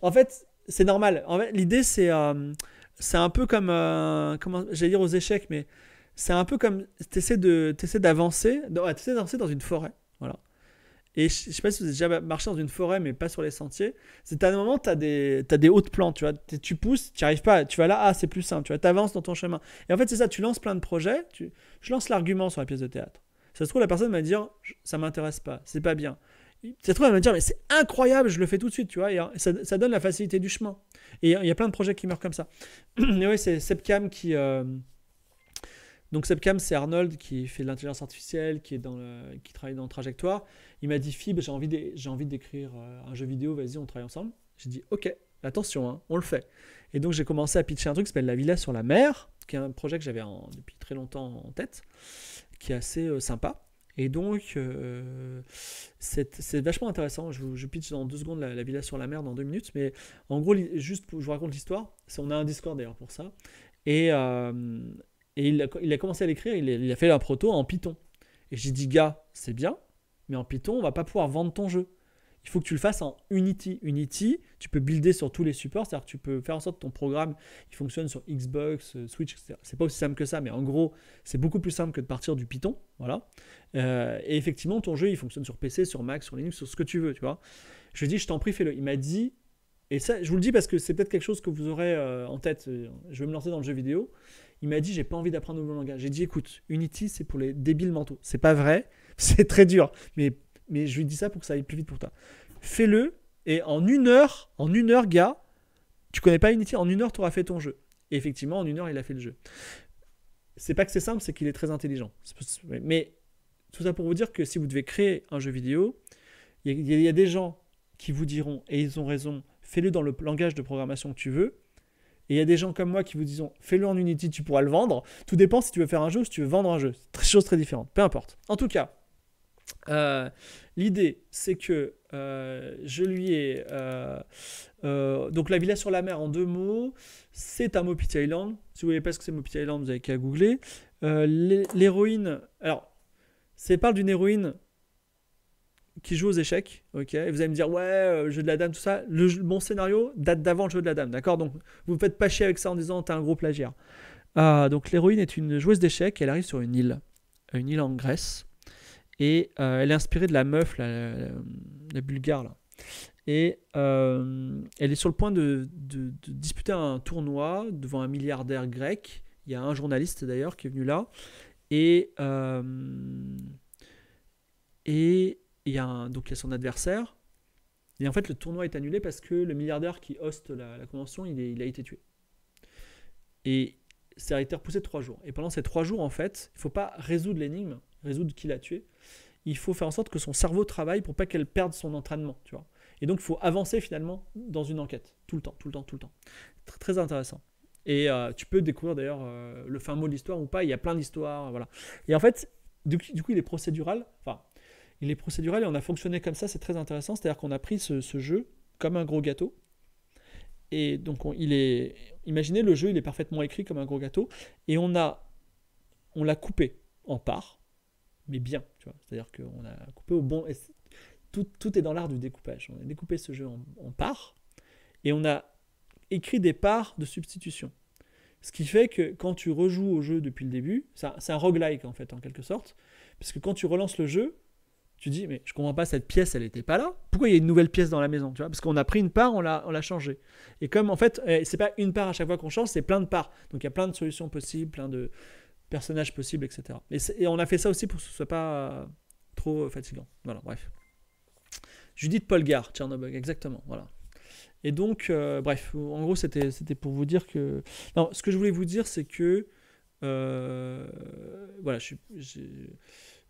en fait c'est normal. En fait, L'idée, c'est euh, c'est un peu comme. Comment J'allais dire aux échecs, mais c'est un peu comme. Tu essaies d'avancer de... d'avancer dans une forêt. Et je, sais pas si vous avez déjà marché dans une forêt, mais pas sur les sentiers. C'est à un moment, tu as des, as des hautes plans, tu vois. Tu pousses, tu arrives pas. Tu vas là, ah, c'est plus simple, tu vois. avances dans ton chemin. Et en fait, c'est ça, tu lances plein de projets. je lance l'argument sur la pièce de théâtre. Ça se trouve, la personne va dire, ça m'intéresse pas, c'est pas bien. Ça se trouve, elle va me dire, mais c'est incroyable, je le fais tout de suite, tu vois. Et ça, donne la facilité du chemin. Et il y a plein de projets qui meurent comme ça. Mais <clears throat> oui, c'est Sepcam qui. Euh, donc Sebcam, c'est Arnold qui fait de l'intelligence artificielle, qui, est dans qui travaille dans le Trajectoire. Il m'a dit Fib, j'ai envie, d'écrire euh, un jeu vidéo, vas-y, on travaille ensemble. J'ai dit Ok, attention, hein, on le fait. Et donc j'ai commencé à pitcher un truc qui s'appelle La Villa sur la mer, qui est un projet que j'avais depuis très longtemps en tête, qui est assez euh, sympa. Et donc, euh, c'est, vachement intéressant. Je, je, pitch dans deux secondes la, Villa sur la mer dans deux minutes. Mais en gros, juste pour, je vous raconte l'histoire. On a un Discord d'ailleurs pour ça. Et, et il a, commencé à l'écrire, il, a fait un proto en Python. Et j'ai dit, gars, c'est bien, mais en Python, on va pas pouvoir vendre ton jeu. Il faut que tu le fasses en Unity. Unity, tu peux builder sur tous les supports, c'est-à-dire que tu peux faire en sorte que ton programme il fonctionne sur Xbox, euh, Switch, etc. C'est pas aussi simple que ça, mais en gros, c'est beaucoup plus simple que de partir du Python. Voilà. Euh, et effectivement, ton jeu, il fonctionne sur PC, sur Mac, sur Linux, sur ce que tu veux, tu vois. Je lui ai dit, je t'en prie, fais-le. Il m'a dit, et ça, je vous le dis parce que c'est peut-être quelque chose que vous aurez euh, en tête. Je vais me lancer dans le jeu vidéo. Il m'a dit j'ai pas envie d'apprendre un nouveau langage. J'ai dit écoute, Unity c'est pour les débiles mentaux. C'est pas vrai, <laughs> c'est très dur, mais, mais je lui dis ça pour que ça aille plus vite pour toi. Fais-le et en une heure, en une heure, gars, tu connais pas Unity, en une heure tu auras fait ton jeu. Et effectivement, en une heure, il a fait le jeu. C'est pas que c'est simple, c'est qu'il est très intelligent. Mais tout ça pour vous dire que si vous devez créer un jeu vidéo, il y, a des gens qui vous diront, et ils ont raison, fais-le dans le langage de programmation que tu veux. Et il y a des gens comme moi qui vous disent fais-le en Unity, tu pourras le vendre. Tout dépend si tu veux faire un jeu ou si tu veux vendre un jeu. C'est chose très différente. Peu importe. En tout cas, euh, l'idée, c'est que euh, je lui ai. Euh, donc, la villa sur la mer, en deux mots, c'est un Mopiti Island. Si vous ne voyez pas ce que c'est Mopiti Island, vous n'avez qu'à googler. L'héroïne. Alors, c'est parle d'une héroïne qui joue aux échecs, ok, et vous allez me dire ouais, euh, jeu de la dame, tout ça. Le, bon scénario date d'avant le jeu de la dame, d'accord Donc vous ne faites pas chier avec ça en disant t'es un gros plagiat. Euh, donc l'héroïne est une joueuse d'échecs, elle arrive sur une île, une île en Grèce, et euh, elle est inspirée de la meuf, la, bulgare là. Et euh, elle est sur le point de, de, de, disputer un tournoi devant un milliardaire grec. Il y a un journaliste d'ailleurs qui est venu là, et et il y a donc il y a son adversaire. Et en fait, le tournoi est annulé parce que le milliardaire qui hoste la, convention, il, est, il, a été tué. Et ça a été repoussé trois jours. Et pendant ces trois jours, en fait, il ne faut pas résoudre l'énigme, résoudre qui l'a tué. Il faut faire en sorte que son cerveau travaille pour pas qu'elle perde son entraînement, tu vois. Et donc, il faut avancer finalement dans une enquête, tout le temps, tout le temps, tout le temps. très intéressant. Et euh, tu peux découvrir d'ailleurs euh, le fin mot de l'histoire ou pas, il y a plein d'histoires, voilà. Et en fait, du, coup, il est procédural, enfin, il est procédural et on a fonctionné comme ça, c'est très intéressant. C'est-à-dire qu'on a pris ce, jeu comme un gros gâteau. Et donc, il est. Imaginez, le jeu, il est parfaitement écrit comme un gros gâteau. Et on a. On l'a coupé en parts, mais bien. C'est-à-dire qu'on a coupé au bon. tout, est dans l'art du découpage. On a découpé ce jeu en, parts. Et on a écrit des parts de substitution. Ce qui fait que quand tu rejoues au jeu depuis le début, c'est un roguelike en fait, en quelque sorte. Parce que quand tu relances le jeu, tu dis, mais je comprends pas, cette pièce, elle n'était pas là. Pourquoi il y a une nouvelle pièce dans la maison tu vois Parce qu'on a pris une part, on l'a, on changée. Et comme, en fait, eh, c'est pas une part à chaque fois qu'on change, c'est plein de parts. Donc il y a plein de solutions possibles, plein de personnages possibles, etc. Et, on a fait ça aussi pour que ce soit pas euh, trop fatigant. Voilà, bref. Judith Polgar, Tchernobyl, exactement, voilà. Et donc, euh, bref, en gros, c'était, c'était pour vous dire que... Non, ce que je voulais vous dire, c'est que... Euh, voilà, je suis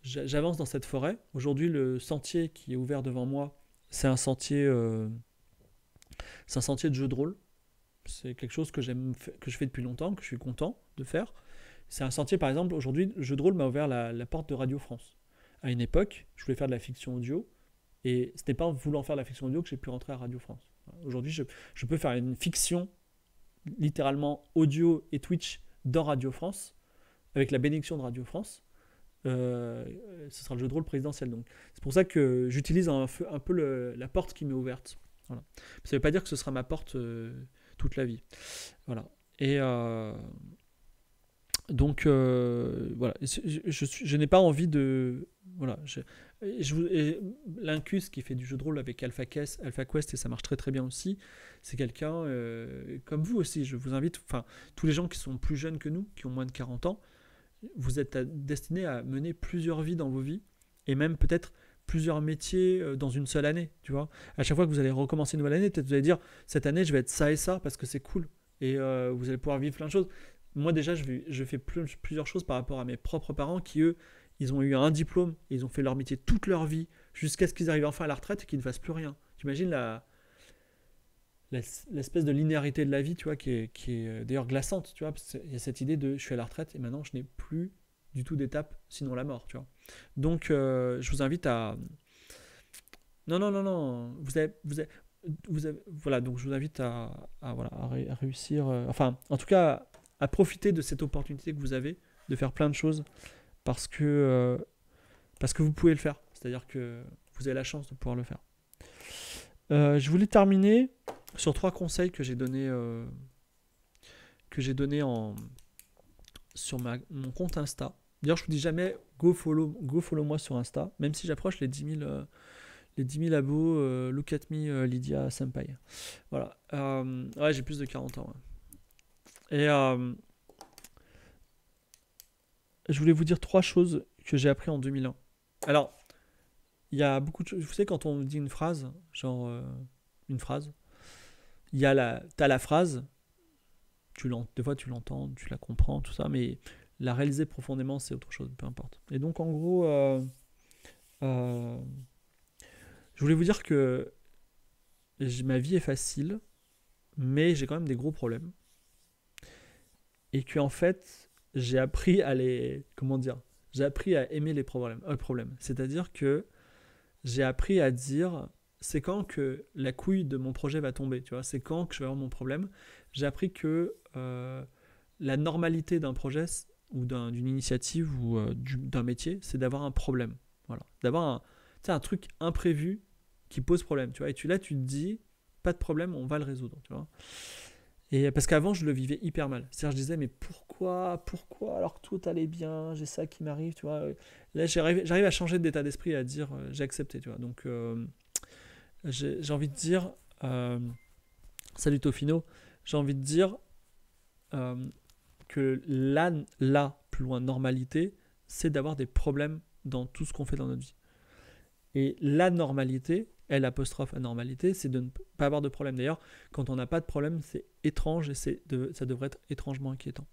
J'avance dans cette forêt. Aujourd'hui, le sentier qui est ouvert devant moi, c'est un sentier, euh, c'est un sentier de jeu de rôle. C'est quelque chose que j'aime, que je fais depuis longtemps, que je suis content de faire. C'est un sentier, par exemple, aujourd'hui, jeu de rôle m'a ouvert la, porte de Radio France. À une époque, je voulais faire de la fiction audio, et ce n'était pas en voulant faire de la fiction audio que j'ai pu rentrer à Radio France. Aujourd'hui, je, je peux faire une fiction, littéralement audio et Twitch, dans Radio France, avec la bénédiction de Radio France. Euh, ce sera le jeu de rôle présidentiel. Donc, c'est pour ça que j'utilise un, un, peu la porte qui m'est ouverte. Voilà. Ça ne veut pas dire que ce sera ma porte euh, toute la vie. Voilà. Et euh, donc, voilà. Je, n'ai pas envie de. Voilà. Je, je L'Incus qui fait du jeu de rôle avec Alpha Quest, Alpha Quest et ça marche très très bien aussi. C'est quelqu'un comme vous aussi. Je vous invite, enfin, tous les gens qui sont plus jeunes que nous, qui ont moins de 40 ans, vous êtes destiné à mener plusieurs vies dans vos vies et même peut-être plusieurs métiers euh, dans une seule année, tu vois. À chaque fois que vous allez recommencer une nouvelle année, peut-être vous allez dire cette année je vais être ça et ça parce que c'est cool et euh, vous allez pouvoir vivre plein de choses. Moi déjà je, je fais plus, plusieurs choses par rapport à mes propres parents qui eux ils ont eu un diplôme, ils ont fait leur métier toute leur vie jusqu'à ce qu'ils arrivent enfin à la retraite et qu'ils ne fassent plus rien. T'imagines la l'espèce de linéarité de la vie, tu vois, qui est, euh, d'ailleurs glaçante, tu vois, parce y a cette idée de je suis à la retraite et maintenant je n'ai plus du tout d'étape, sinon la mort, tu vois. Donc, euh, je vous invite à... Non, non, non, non, vous avez... Vous vous avez voilà, donc je vous invite à, voilà, à, réussir, euh, enfin, en tout cas, à profiter de cette opportunité que vous avez de faire plein de choses parce que, parce que vous pouvez le faire, c'est-à-dire que vous avez la chance de pouvoir le faire. je voulais terminer sur trois conseils que j'ai donné euh, que j'ai donné en sur mon compte Insta. D'ailleurs, je vous dis jamais go follow, go follow moi sur Insta, même si j'approche les 10 000, euh, les abos. Euh, look at me, Lydia Senpai. Voilà. ouais, j'ai plus de 40 ans. Et je voulais vous dire trois choses que j'ai appris en 2001. Alors, il y a beaucoup de choses. Vous savez, quand on dit une phrase, genre une phrase, il y a la, as la phrase, tu des fois tu l'entends, tu la comprends, tout ça, mais la réaliser profondément, c'est autre chose, peu importe. Et donc, en gros, euh, euh, je voulais vous dire que ma vie est facile, mais j'ai quand même des gros problèmes. Et que, en fait, j'ai appris à les. Comment dire J'ai appris à aimer les problèmes. Euh, problèmes. C'est-à-dire que j'ai appris à dire c'est quand que la couille de mon projet va tomber, tu vois, c'est quand que je vais avoir mon problème. J'ai appris que euh, la normalité d'un projet ou d'une initiative ou euh, d'un métier, c'est d'avoir un problème. Voilà. D'avoir un, un truc imprévu qui pose problème, tu vois. Et tu, là, tu te dis, pas de problème, on va le résoudre, tu vois. Et parce qu'avant, je le vivais hyper mal. C'est-à-dire, je disais, mais pourquoi, pourquoi, alors que tout allait bien, j'ai ça qui m'arrive, tu vois. Là, j'arrive à changer d'état d'esprit, à dire, euh, j'ai accepté, tu vois. Donc, j'ai envie de dire, euh, salut Tofino, j'ai envie de dire euh, que la, la, plus loin, normalité, c'est d'avoir des problèmes dans tout ce qu'on fait dans notre vie. Et la normalité, elle apostrophe normalité, c'est de ne pas avoir de problème. D'ailleurs, quand on n'a pas de problème, c'est étrange et ça devrait être étrangement inquiétant.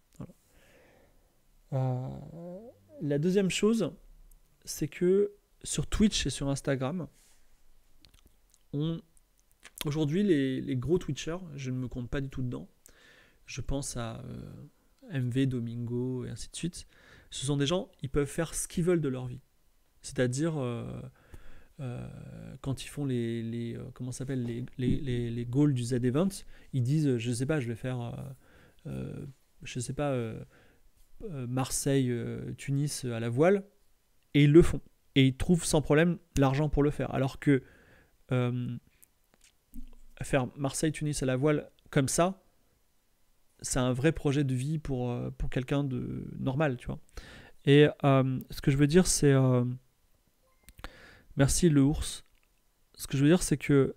Euh, la deuxième chose, c'est que sur Twitch et sur Instagram, Aujourd'hui, les, gros Twitchers, je ne me compte pas du tout dedans. Je pense à euh, MV, Domingo et ainsi de suite. Ce sont des gens, ils peuvent faire ce qu'ils veulent de leur vie. C'est-à-dire, euh, euh, quand ils font les, comment s'appelle les, les, les, goals du Z-Event, ils disent, je sais pas, je vais faire, je sais pas, Marseille, Tunis à la voile, et ils le font. Et ils trouvent sans problème l'argent pour le faire. Alors que euh, faire Marseille-Tunis à la voile comme ça, c'est un vrai projet de vie pour, euh, pour quelqu'un de normal, tu vois. Et euh, ce que je veux dire, c'est... merci le ours. Ce que je veux dire, c'est que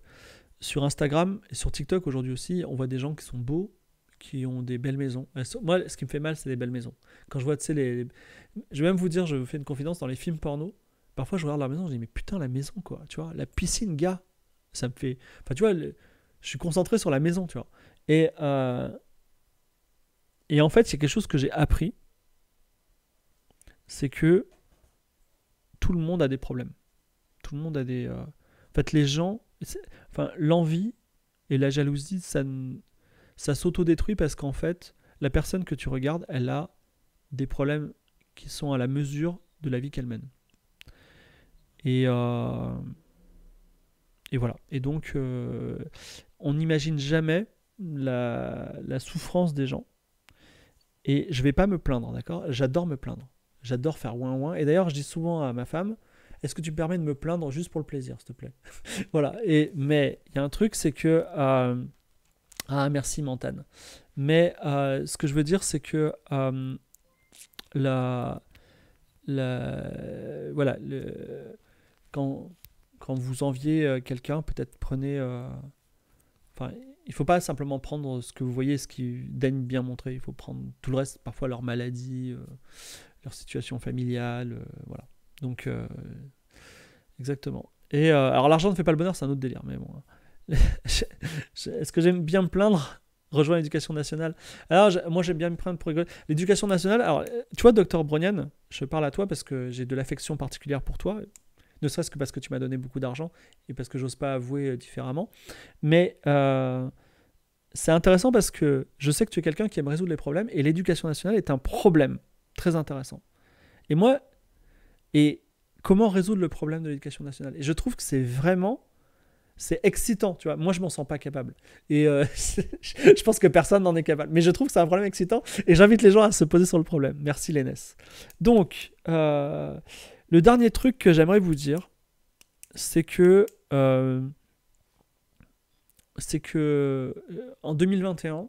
sur Instagram et sur TikTok aujourd'hui aussi, on voit des gens qui sont beaux, qui ont des belles maisons. Moi, ce qui me fait mal, c'est les belles maisons. Quand je vois, tu sais, les... Je vais même vous dire, je vous fais une confidence, dans les films porno, Parfois, je regarde la maison, je dis, mais putain, la maison, quoi. Tu vois, la piscine, gars, ça me fait. Enfin, tu vois, je suis concentré sur la maison, tu vois. Et, euh, et en fait, c'est quelque chose que j'ai appris c'est que tout le monde a des problèmes. Tout le monde a des. Euh, en fait, les gens. Enfin, l'envie et la jalousie, ça, ça s'auto-détruit parce qu'en fait, la personne que tu regardes, elle a des problèmes qui sont à la mesure de la vie qu'elle mène. Et, euh, et voilà. Et donc, euh, on n'imagine jamais la, la, souffrance des gens. Et je vais pas me plaindre, d'accord J'adore me plaindre. J'adore faire ouin ouin. Et d'ailleurs, je dis souvent à ma femme est-ce que tu me permets de me plaindre juste pour le plaisir, s'il te plaît <laughs> Voilà. Et, mais il y a un truc, c'est que. Euh, ah, merci, Mantane. Mais ce que je veux dire, c'est que la, la. Voilà. Le, quand, quand vous enviez euh, quelqu'un, peut-être prenez. Euh, enfin, il faut pas simplement prendre ce que vous voyez, ce qui daigne bien montrer. Il faut prendre tout le reste, parfois leur maladie, euh, leur situation familiale, voilà. Donc, exactement. Et alors, l'argent ne fait pas le bonheur, c'est un autre délire, mais bon. Hein. <laughs> Est-ce que j'aime bien me plaindre Rejoins l'éducation nationale. Alors, moi, j'aime bien me prendre pour L'éducation nationale, alors, tu vois, docteur Bronian, je parle à toi parce que j'ai de l'affection particulière pour toi, ne serait-ce que parce que tu m'as donné beaucoup d'argent et parce que j'ose pas avouer euh, différemment. Mais euh, c'est intéressant parce que je sais que tu es quelqu'un qui aime résoudre les problèmes et l'éducation nationale est un problème très intéressant. Et moi, et comment résoudre le problème de l'éducation nationale Et je trouve que c'est vraiment c'est excitant, tu vois. Moi, je m'en sens pas capable. Et euh, <laughs> je pense que personne n'en est capable. Mais je trouve que c'est un problème excitant et j'invite les gens à se poser sur le problème. Merci, Lénès. Donc, euh, le dernier truc que j'aimerais vous dire, c'est que. Euh, c'est que. Euh, en 2021,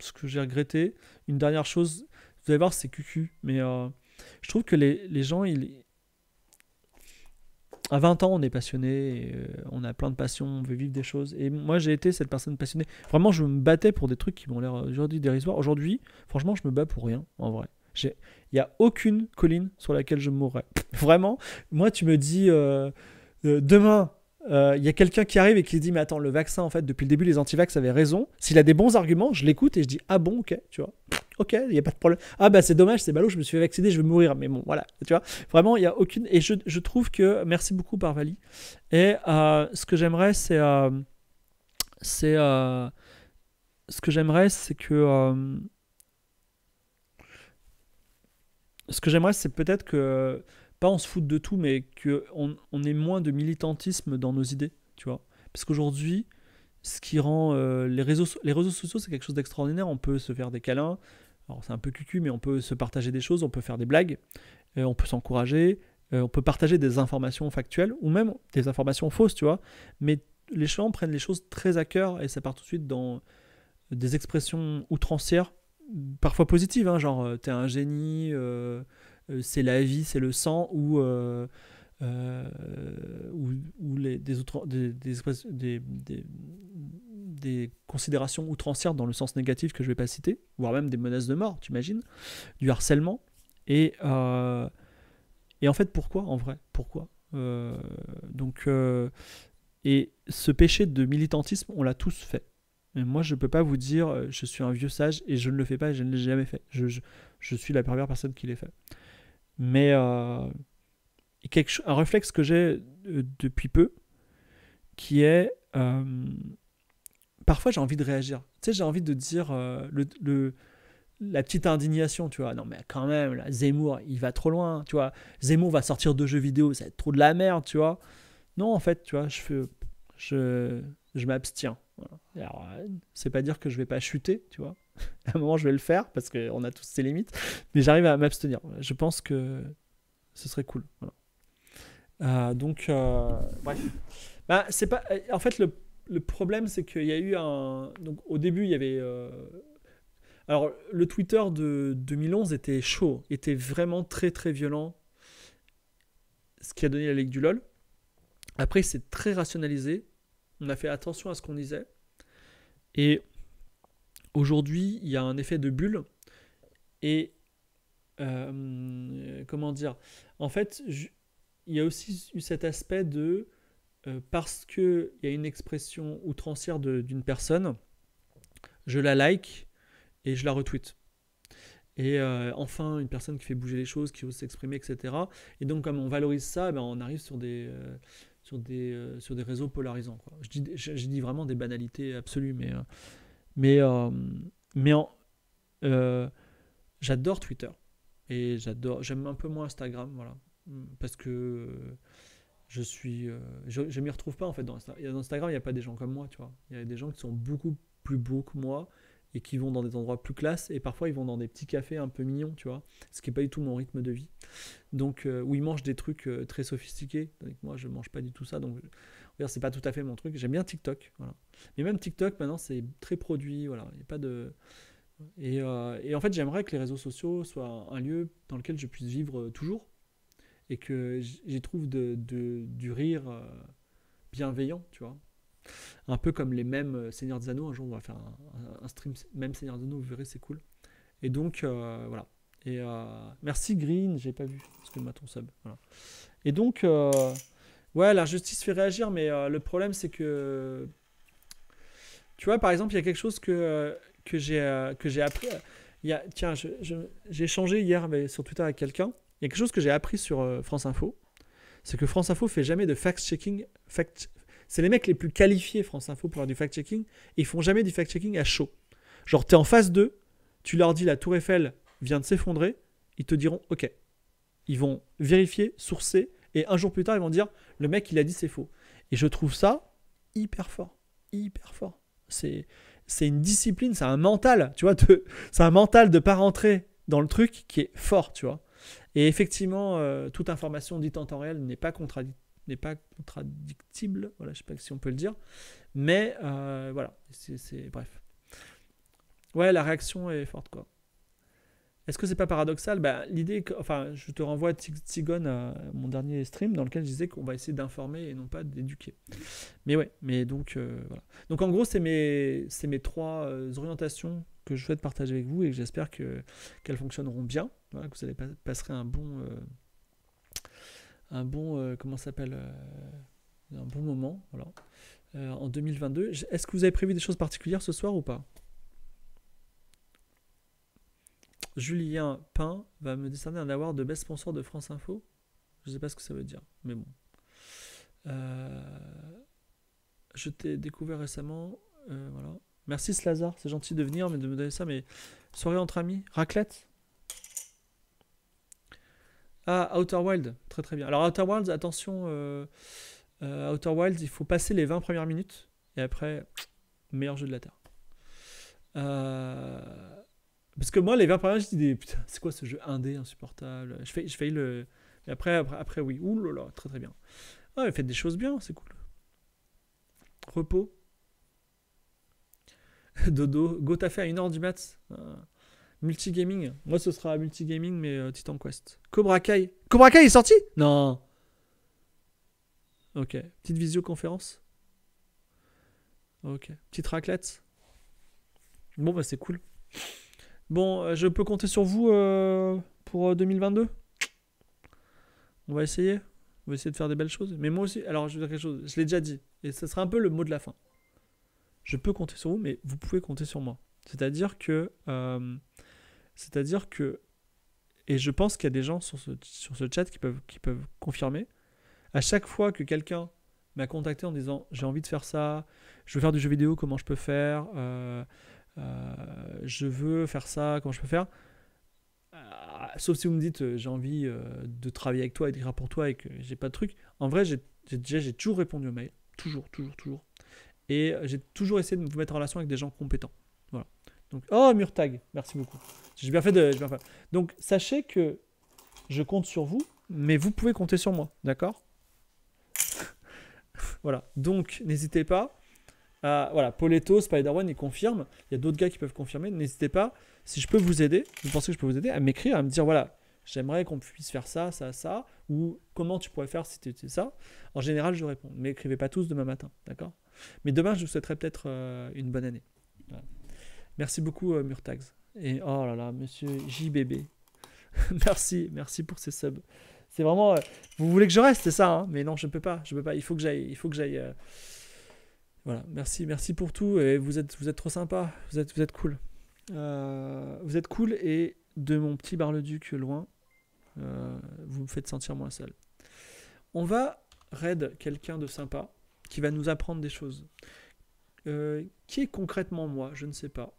ce que j'ai regretté, une dernière chose, vous allez voir, c'est cucu. Mais euh, je trouve que les, gens, ils, à 20 ans, on est passionné, on a plein de passions, on veut vivre des choses. Et moi, j'ai été cette personne passionnée. Vraiment, je me battais pour des trucs qui m'ont l'air aujourd'hui dérisoires. Aujourd'hui, franchement, je me bats pour rien, en vrai. Il n'y a aucune colline sur laquelle je mourrais. Vraiment, moi, tu me dis euh, euh, demain, il euh, y a quelqu'un qui arrive et qui dit mais attends le vaccin en fait depuis le début les antivax avaient raison s'il a des bons arguments je l'écoute et je dis ah bon ok tu vois ok il n'y a pas de problème ah ben, c'est dommage c'est ballot je me suis fait vacciner je vais mourir mais bon voilà tu vois vraiment il n'y a aucune et je, je, trouve que merci beaucoup Parvali et ce que j'aimerais c'est c'est ce que j'aimerais c'est que ce que j'aimerais, c'est peut-être que, pas on se fout de tout, mais qu'on on ait moins de militantisme dans nos idées, tu vois. Parce qu'aujourd'hui, ce qui rend euh, les, réseaux, les réseaux sociaux, c'est quelque chose d'extraordinaire. On peut se faire des câlins. Alors, c'est un peu cucu, mais on peut se partager des choses, on peut faire des blagues, euh, on peut s'encourager, euh, on peut partager des informations factuelles ou même des informations fausses, tu vois. Mais les gens prennent les choses très à cœur et ça part tout de suite dans des expressions outrancières parfois positive hein, genre euh, t'es un génie, euh, euh, c'est la vie, c'est le sang, ou, ou, ou les, des, autres, des, des, considérations outrancières dans le sens négatif que je vais pas citer, voire même des menaces de mort, tu imagines, du harcèlement. Et, et en fait, pourquoi en vrai Pourquoi Donc, et ce péché de militantisme, on l'a tous fait moi, je peux pas vous dire, euh, je suis un vieux sage et je ne le fais pas et je ne l'ai jamais fait. Je, suis la première personne qui l'ai fait. Mais euh, quelque, un réflexe que j'ai euh, depuis peu, qui est parfois j'ai envie de réagir. Tu sais, j'ai envie de dire le, la petite indignation, tu vois. Non, mais quand même, Zemmour, il va trop loin, tu vois. Zemmour va sortir de jeux vidéo, ça va être trop de la merde, tu vois. Non, en fait, tu vois, je, je, je m'abstiens. Euh, c'est pas dire que je vais pas chuter, tu vois. <laughs> À un moment, je vais le faire parce qu'on a tous ses limites, mais j'arrive à m'abstenir. Je pense que ce serait cool. Euh, donc, euh, bref. Bah, c'est pas. En fait, le, le problème, c'est qu'il y a eu un. Donc, au début, il y avait. Alors, le Twitter de 2011 était chaud, était vraiment très très violent, ce qui a donné la Ligue du LOL. Après, c'est très rationalisé, on a fait attention à ce qu'on disait. Et aujourd'hui, il y a un effet de bulle. Et euh, comment dire En fait, il y a aussi eu cet aspect de euh, parce qu'il y a une expression outrancière d'une personne, je la like et je la retweet. Et euh, enfin, une personne qui fait bouger les choses, qui ose s'exprimer, etc. Et donc, comme on valorise ça, ben, on arrive sur des, sur des, euh, sur des réseaux polarisants. Quoi. Je, dis, vraiment des banalités absolues, mais, euh, mais, euh, j'adore Twitter et j'adore, j'aime un peu moins Instagram, voilà, parce que je suis, je, m'y retrouve pas en fait dans Instagram. il n'y a pas des gens comme moi, tu vois. Il y a des gens qui sont beaucoup plus beaux que moi, et qui vont dans des endroits plus classes et parfois ils vont dans des petits cafés un peu mignons, tu vois, ce qui n'est pas du tout mon rythme de vie. Donc, euh, où ils mangent des trucs euh, très sophistiqués. moi, je ne mange pas du tout ça, donc c'est pas tout à fait mon truc. J'aime bien TikTok, voilà. Mais même TikTok, maintenant, c'est très produit, voilà. Il a pas de. Euh, et, en fait, j'aimerais que les réseaux sociaux soient un lieu dans lequel je puisse vivre toujours et que j'y trouve du rire bienveillant, tu vois. Un peu comme les mêmes euh, Seigneurs des Anneaux. Un jour, on va faire un, stream même Seigneur des Anneaux, vous verrez, c'est cool. Et donc, euh, voilà. Et euh, merci Green, j'ai pas vu ce que m'a ton sub. Voilà. Et donc, ouais, la justice fait réagir, mais le problème c'est que, tu vois, par exemple, il y a quelque chose que que j'ai que j'ai appris. Il y a, tiens, j'ai échangé hier mais sur Twitter avec quelqu'un. Il y a quelque chose que j'ai appris sur France Info, c'est que France Info fait jamais de fact-checking fact c'est les mecs les plus qualifiés, France Info, pour faire du fact-checking. ils font jamais du fact-checking à chaud. Genre, es en phase 2, tu leur dis la Tour Eiffel vient de s'effondrer, ils te diront OK. Ils vont vérifier, sourcer, et un jour plus tard, ils vont dire le mec, il a dit c'est faux. Et je trouve ça hyper fort. Hyper fort. C'est c'est une discipline, c'est un mental, tu vois, c'est un mental de pas rentrer dans le truc qui est fort, tu vois. Et effectivement, euh, toute information dite en temps réel n'est pas contradictoire n'est pas contradictible, voilà, je sais pas si on peut le dire, mais euh, voilà, c'est bref. Ouais, la réaction est forte quoi. Est-ce que c'est pas paradoxal bah, L'idée, enfin, je te renvoie Tigone à mon dernier stream dans lequel je disais qu'on va essayer d'informer et non pas d'éduquer. Mais ouais, mais donc euh, voilà. Donc en gros, c'est mes, mes trois euh, orientations que je souhaite partager avec vous et j'espère que, qu'elles fonctionneront bien, que vous allez passer un bon, un bon, euh, comment s'appelle, euh, un bon moment, voilà, euh, en 2022. Est-ce que vous avez prévu des choses particulières ce soir ou pas Julien Pain va me décerner un award de best sponsor de France Info. Je sais pas ce que ça veut dire, mais bon. je t'ai découvert récemment, voilà. Merci Slazar, c'est gentil de venir, mais de me donner ça. Mais soirée entre amis, raclette. Ah, Outer Wild, très très bien. Alors Outer Wild, attention, euh, euh, Outer Wild, il faut passer les 20 premières minutes, et après, meilleur jeu de la Terre. Euh, parce que moi, les 20 premières, je me putain, c'est quoi ce jeu indé, insupportable Je fais, je le... Et après, après, oui, oulala, très très bien. Ah, faites des choses bien, c'est cool. Repos. <laughs> Dodo, go taffer à une heure du mat. Ah. Multigaming. Moi, ce sera multigaming, mais euh, Titan Quest. Cobra Kai. Cobra Kai est sorti Non. Ok. Petite visioconférence. Ok. Petite raclette. Bon, bah, c'est cool. Bon, euh, je peux compter sur vous euh, pour 2022 On va essayer. On va essayer de faire des belles choses. Mais moi aussi, alors je vais dire quelque chose. Je l'ai déjà dit. Et ce sera un peu le mot de la fin. Je peux compter sur vous, mais vous pouvez compter sur moi. C'est-à-dire que. C'est-à-dire que, et je pense qu'il y a des gens sur ce, sur ce chat qui peuvent, qui peuvent confirmer, à chaque fois que quelqu'un m'a contacté en disant j'ai envie de faire ça, je veux faire du jeu vidéo, comment je peux faire, euh, euh, je veux faire ça, comment je peux faire, euh, sauf si vous me dites j'ai envie de travailler avec toi, d'écrire pour toi et que j'ai pas de truc, en vrai j'ai déjà j'ai toujours répondu au mail. toujours, toujours, toujours. Et j'ai toujours essayé de me mettre en relation avec des gens compétents oh, Murtag, merci beaucoup. J'ai bien fait de. Donc, sachez que je compte sur vous, mais vous pouvez compter sur moi, d'accord <laughs> Voilà. Donc, n'hésitez pas. voilà, Poleto, Spider-One, ils confirment. Il y a d'autres gars qui peuvent confirmer. N'hésitez pas, si je peux vous aider, vous pensez que je peux vous aider, à m'écrire, à me dire voilà, j'aimerais qu'on puisse faire ça, ça, ça, ou comment tu pourrais faire si tu étais ça. En général, je réponds. Mais écrivez pas tous demain matin, d'accord Mais demain, je vous souhaiterais peut-être euh, une bonne année. Merci beaucoup, euh, Murtax. Et oh là là, monsieur JBB. <laughs> merci, merci pour ces subs. C'est vraiment. Euh, vous voulez que je reste, c'est ça, hein mais non, je ne peux pas. Je peux pas. Il faut que j'aille. Il faut que j'aille. Euh, voilà, merci, merci pour tout. Et vous êtes, vous êtes trop sympa. Vous êtes, vous êtes cool. vous êtes cool et de mon petit bar-le-duc loin, vous me faites sentir moins seul. On va raid quelqu'un de sympa qui va nous apprendre des choses. qui est concrètement moi Je ne sais pas.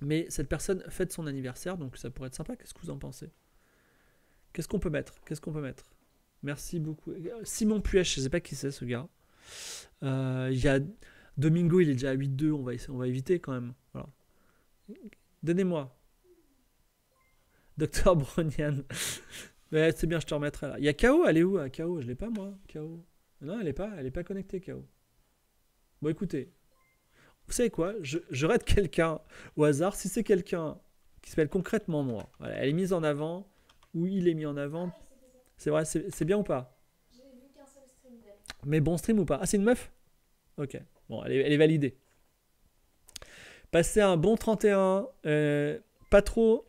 Mais cette personne fête son anniversaire, donc ça pourrait être sympa. Qu'est-ce que vous en pensez Qu'est-ce qu'on peut mettre Qu'est-ce qu'on peut mettre Merci beaucoup. Simon Puech, je ne sais pas qui c'est ce gars. Euh, Domingo, il est déjà à 8-2, on va, on va éviter quand même. Donnez-moi. Docteur <laughs> Bronian. c'est bien, je te remettrai là. Il y a KO, elle est où ah, KO, je l'ai pas moi. KO. Non, elle n'est pas, elle est pas connectée, KO. Bon, écoutez, vous savez quoi je, je raide quelqu'un au hasard. Si c'est quelqu'un qui s'appelle concrètement moi, elle est mise en avant ou il est mis en avant. C'est vrai, c'est bien ou pas Mais bon stream ou pas Ah, c'est une meuf Ok, bon, elle est, elle est, validée. Passez un bon 31, euh, pas trop.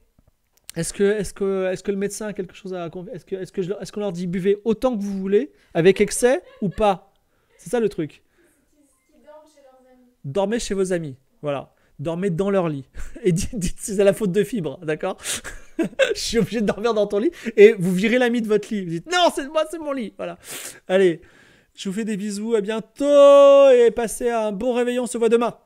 Est-ce que, est que, est que le médecin a quelque chose à. Est-ce qu'on que, est -ce qu'on leur dit buvez autant que vous voulez, avec excès ou pas C'est ça le truc dormez chez vos amis. Voilà. Dormez dans leur lit. <laughs> Et dites, si c'est la faute de fibre, d'accord <laughs> Je suis obligé de dormir dans ton lit. Et vous virez l'ami de votre lit. Vous dites, non, c'est moi, c'est mon lit. Voilà. Allez, je vous fais des bisous, à bientôt. Et passez un bon réveillon, on se voit demain.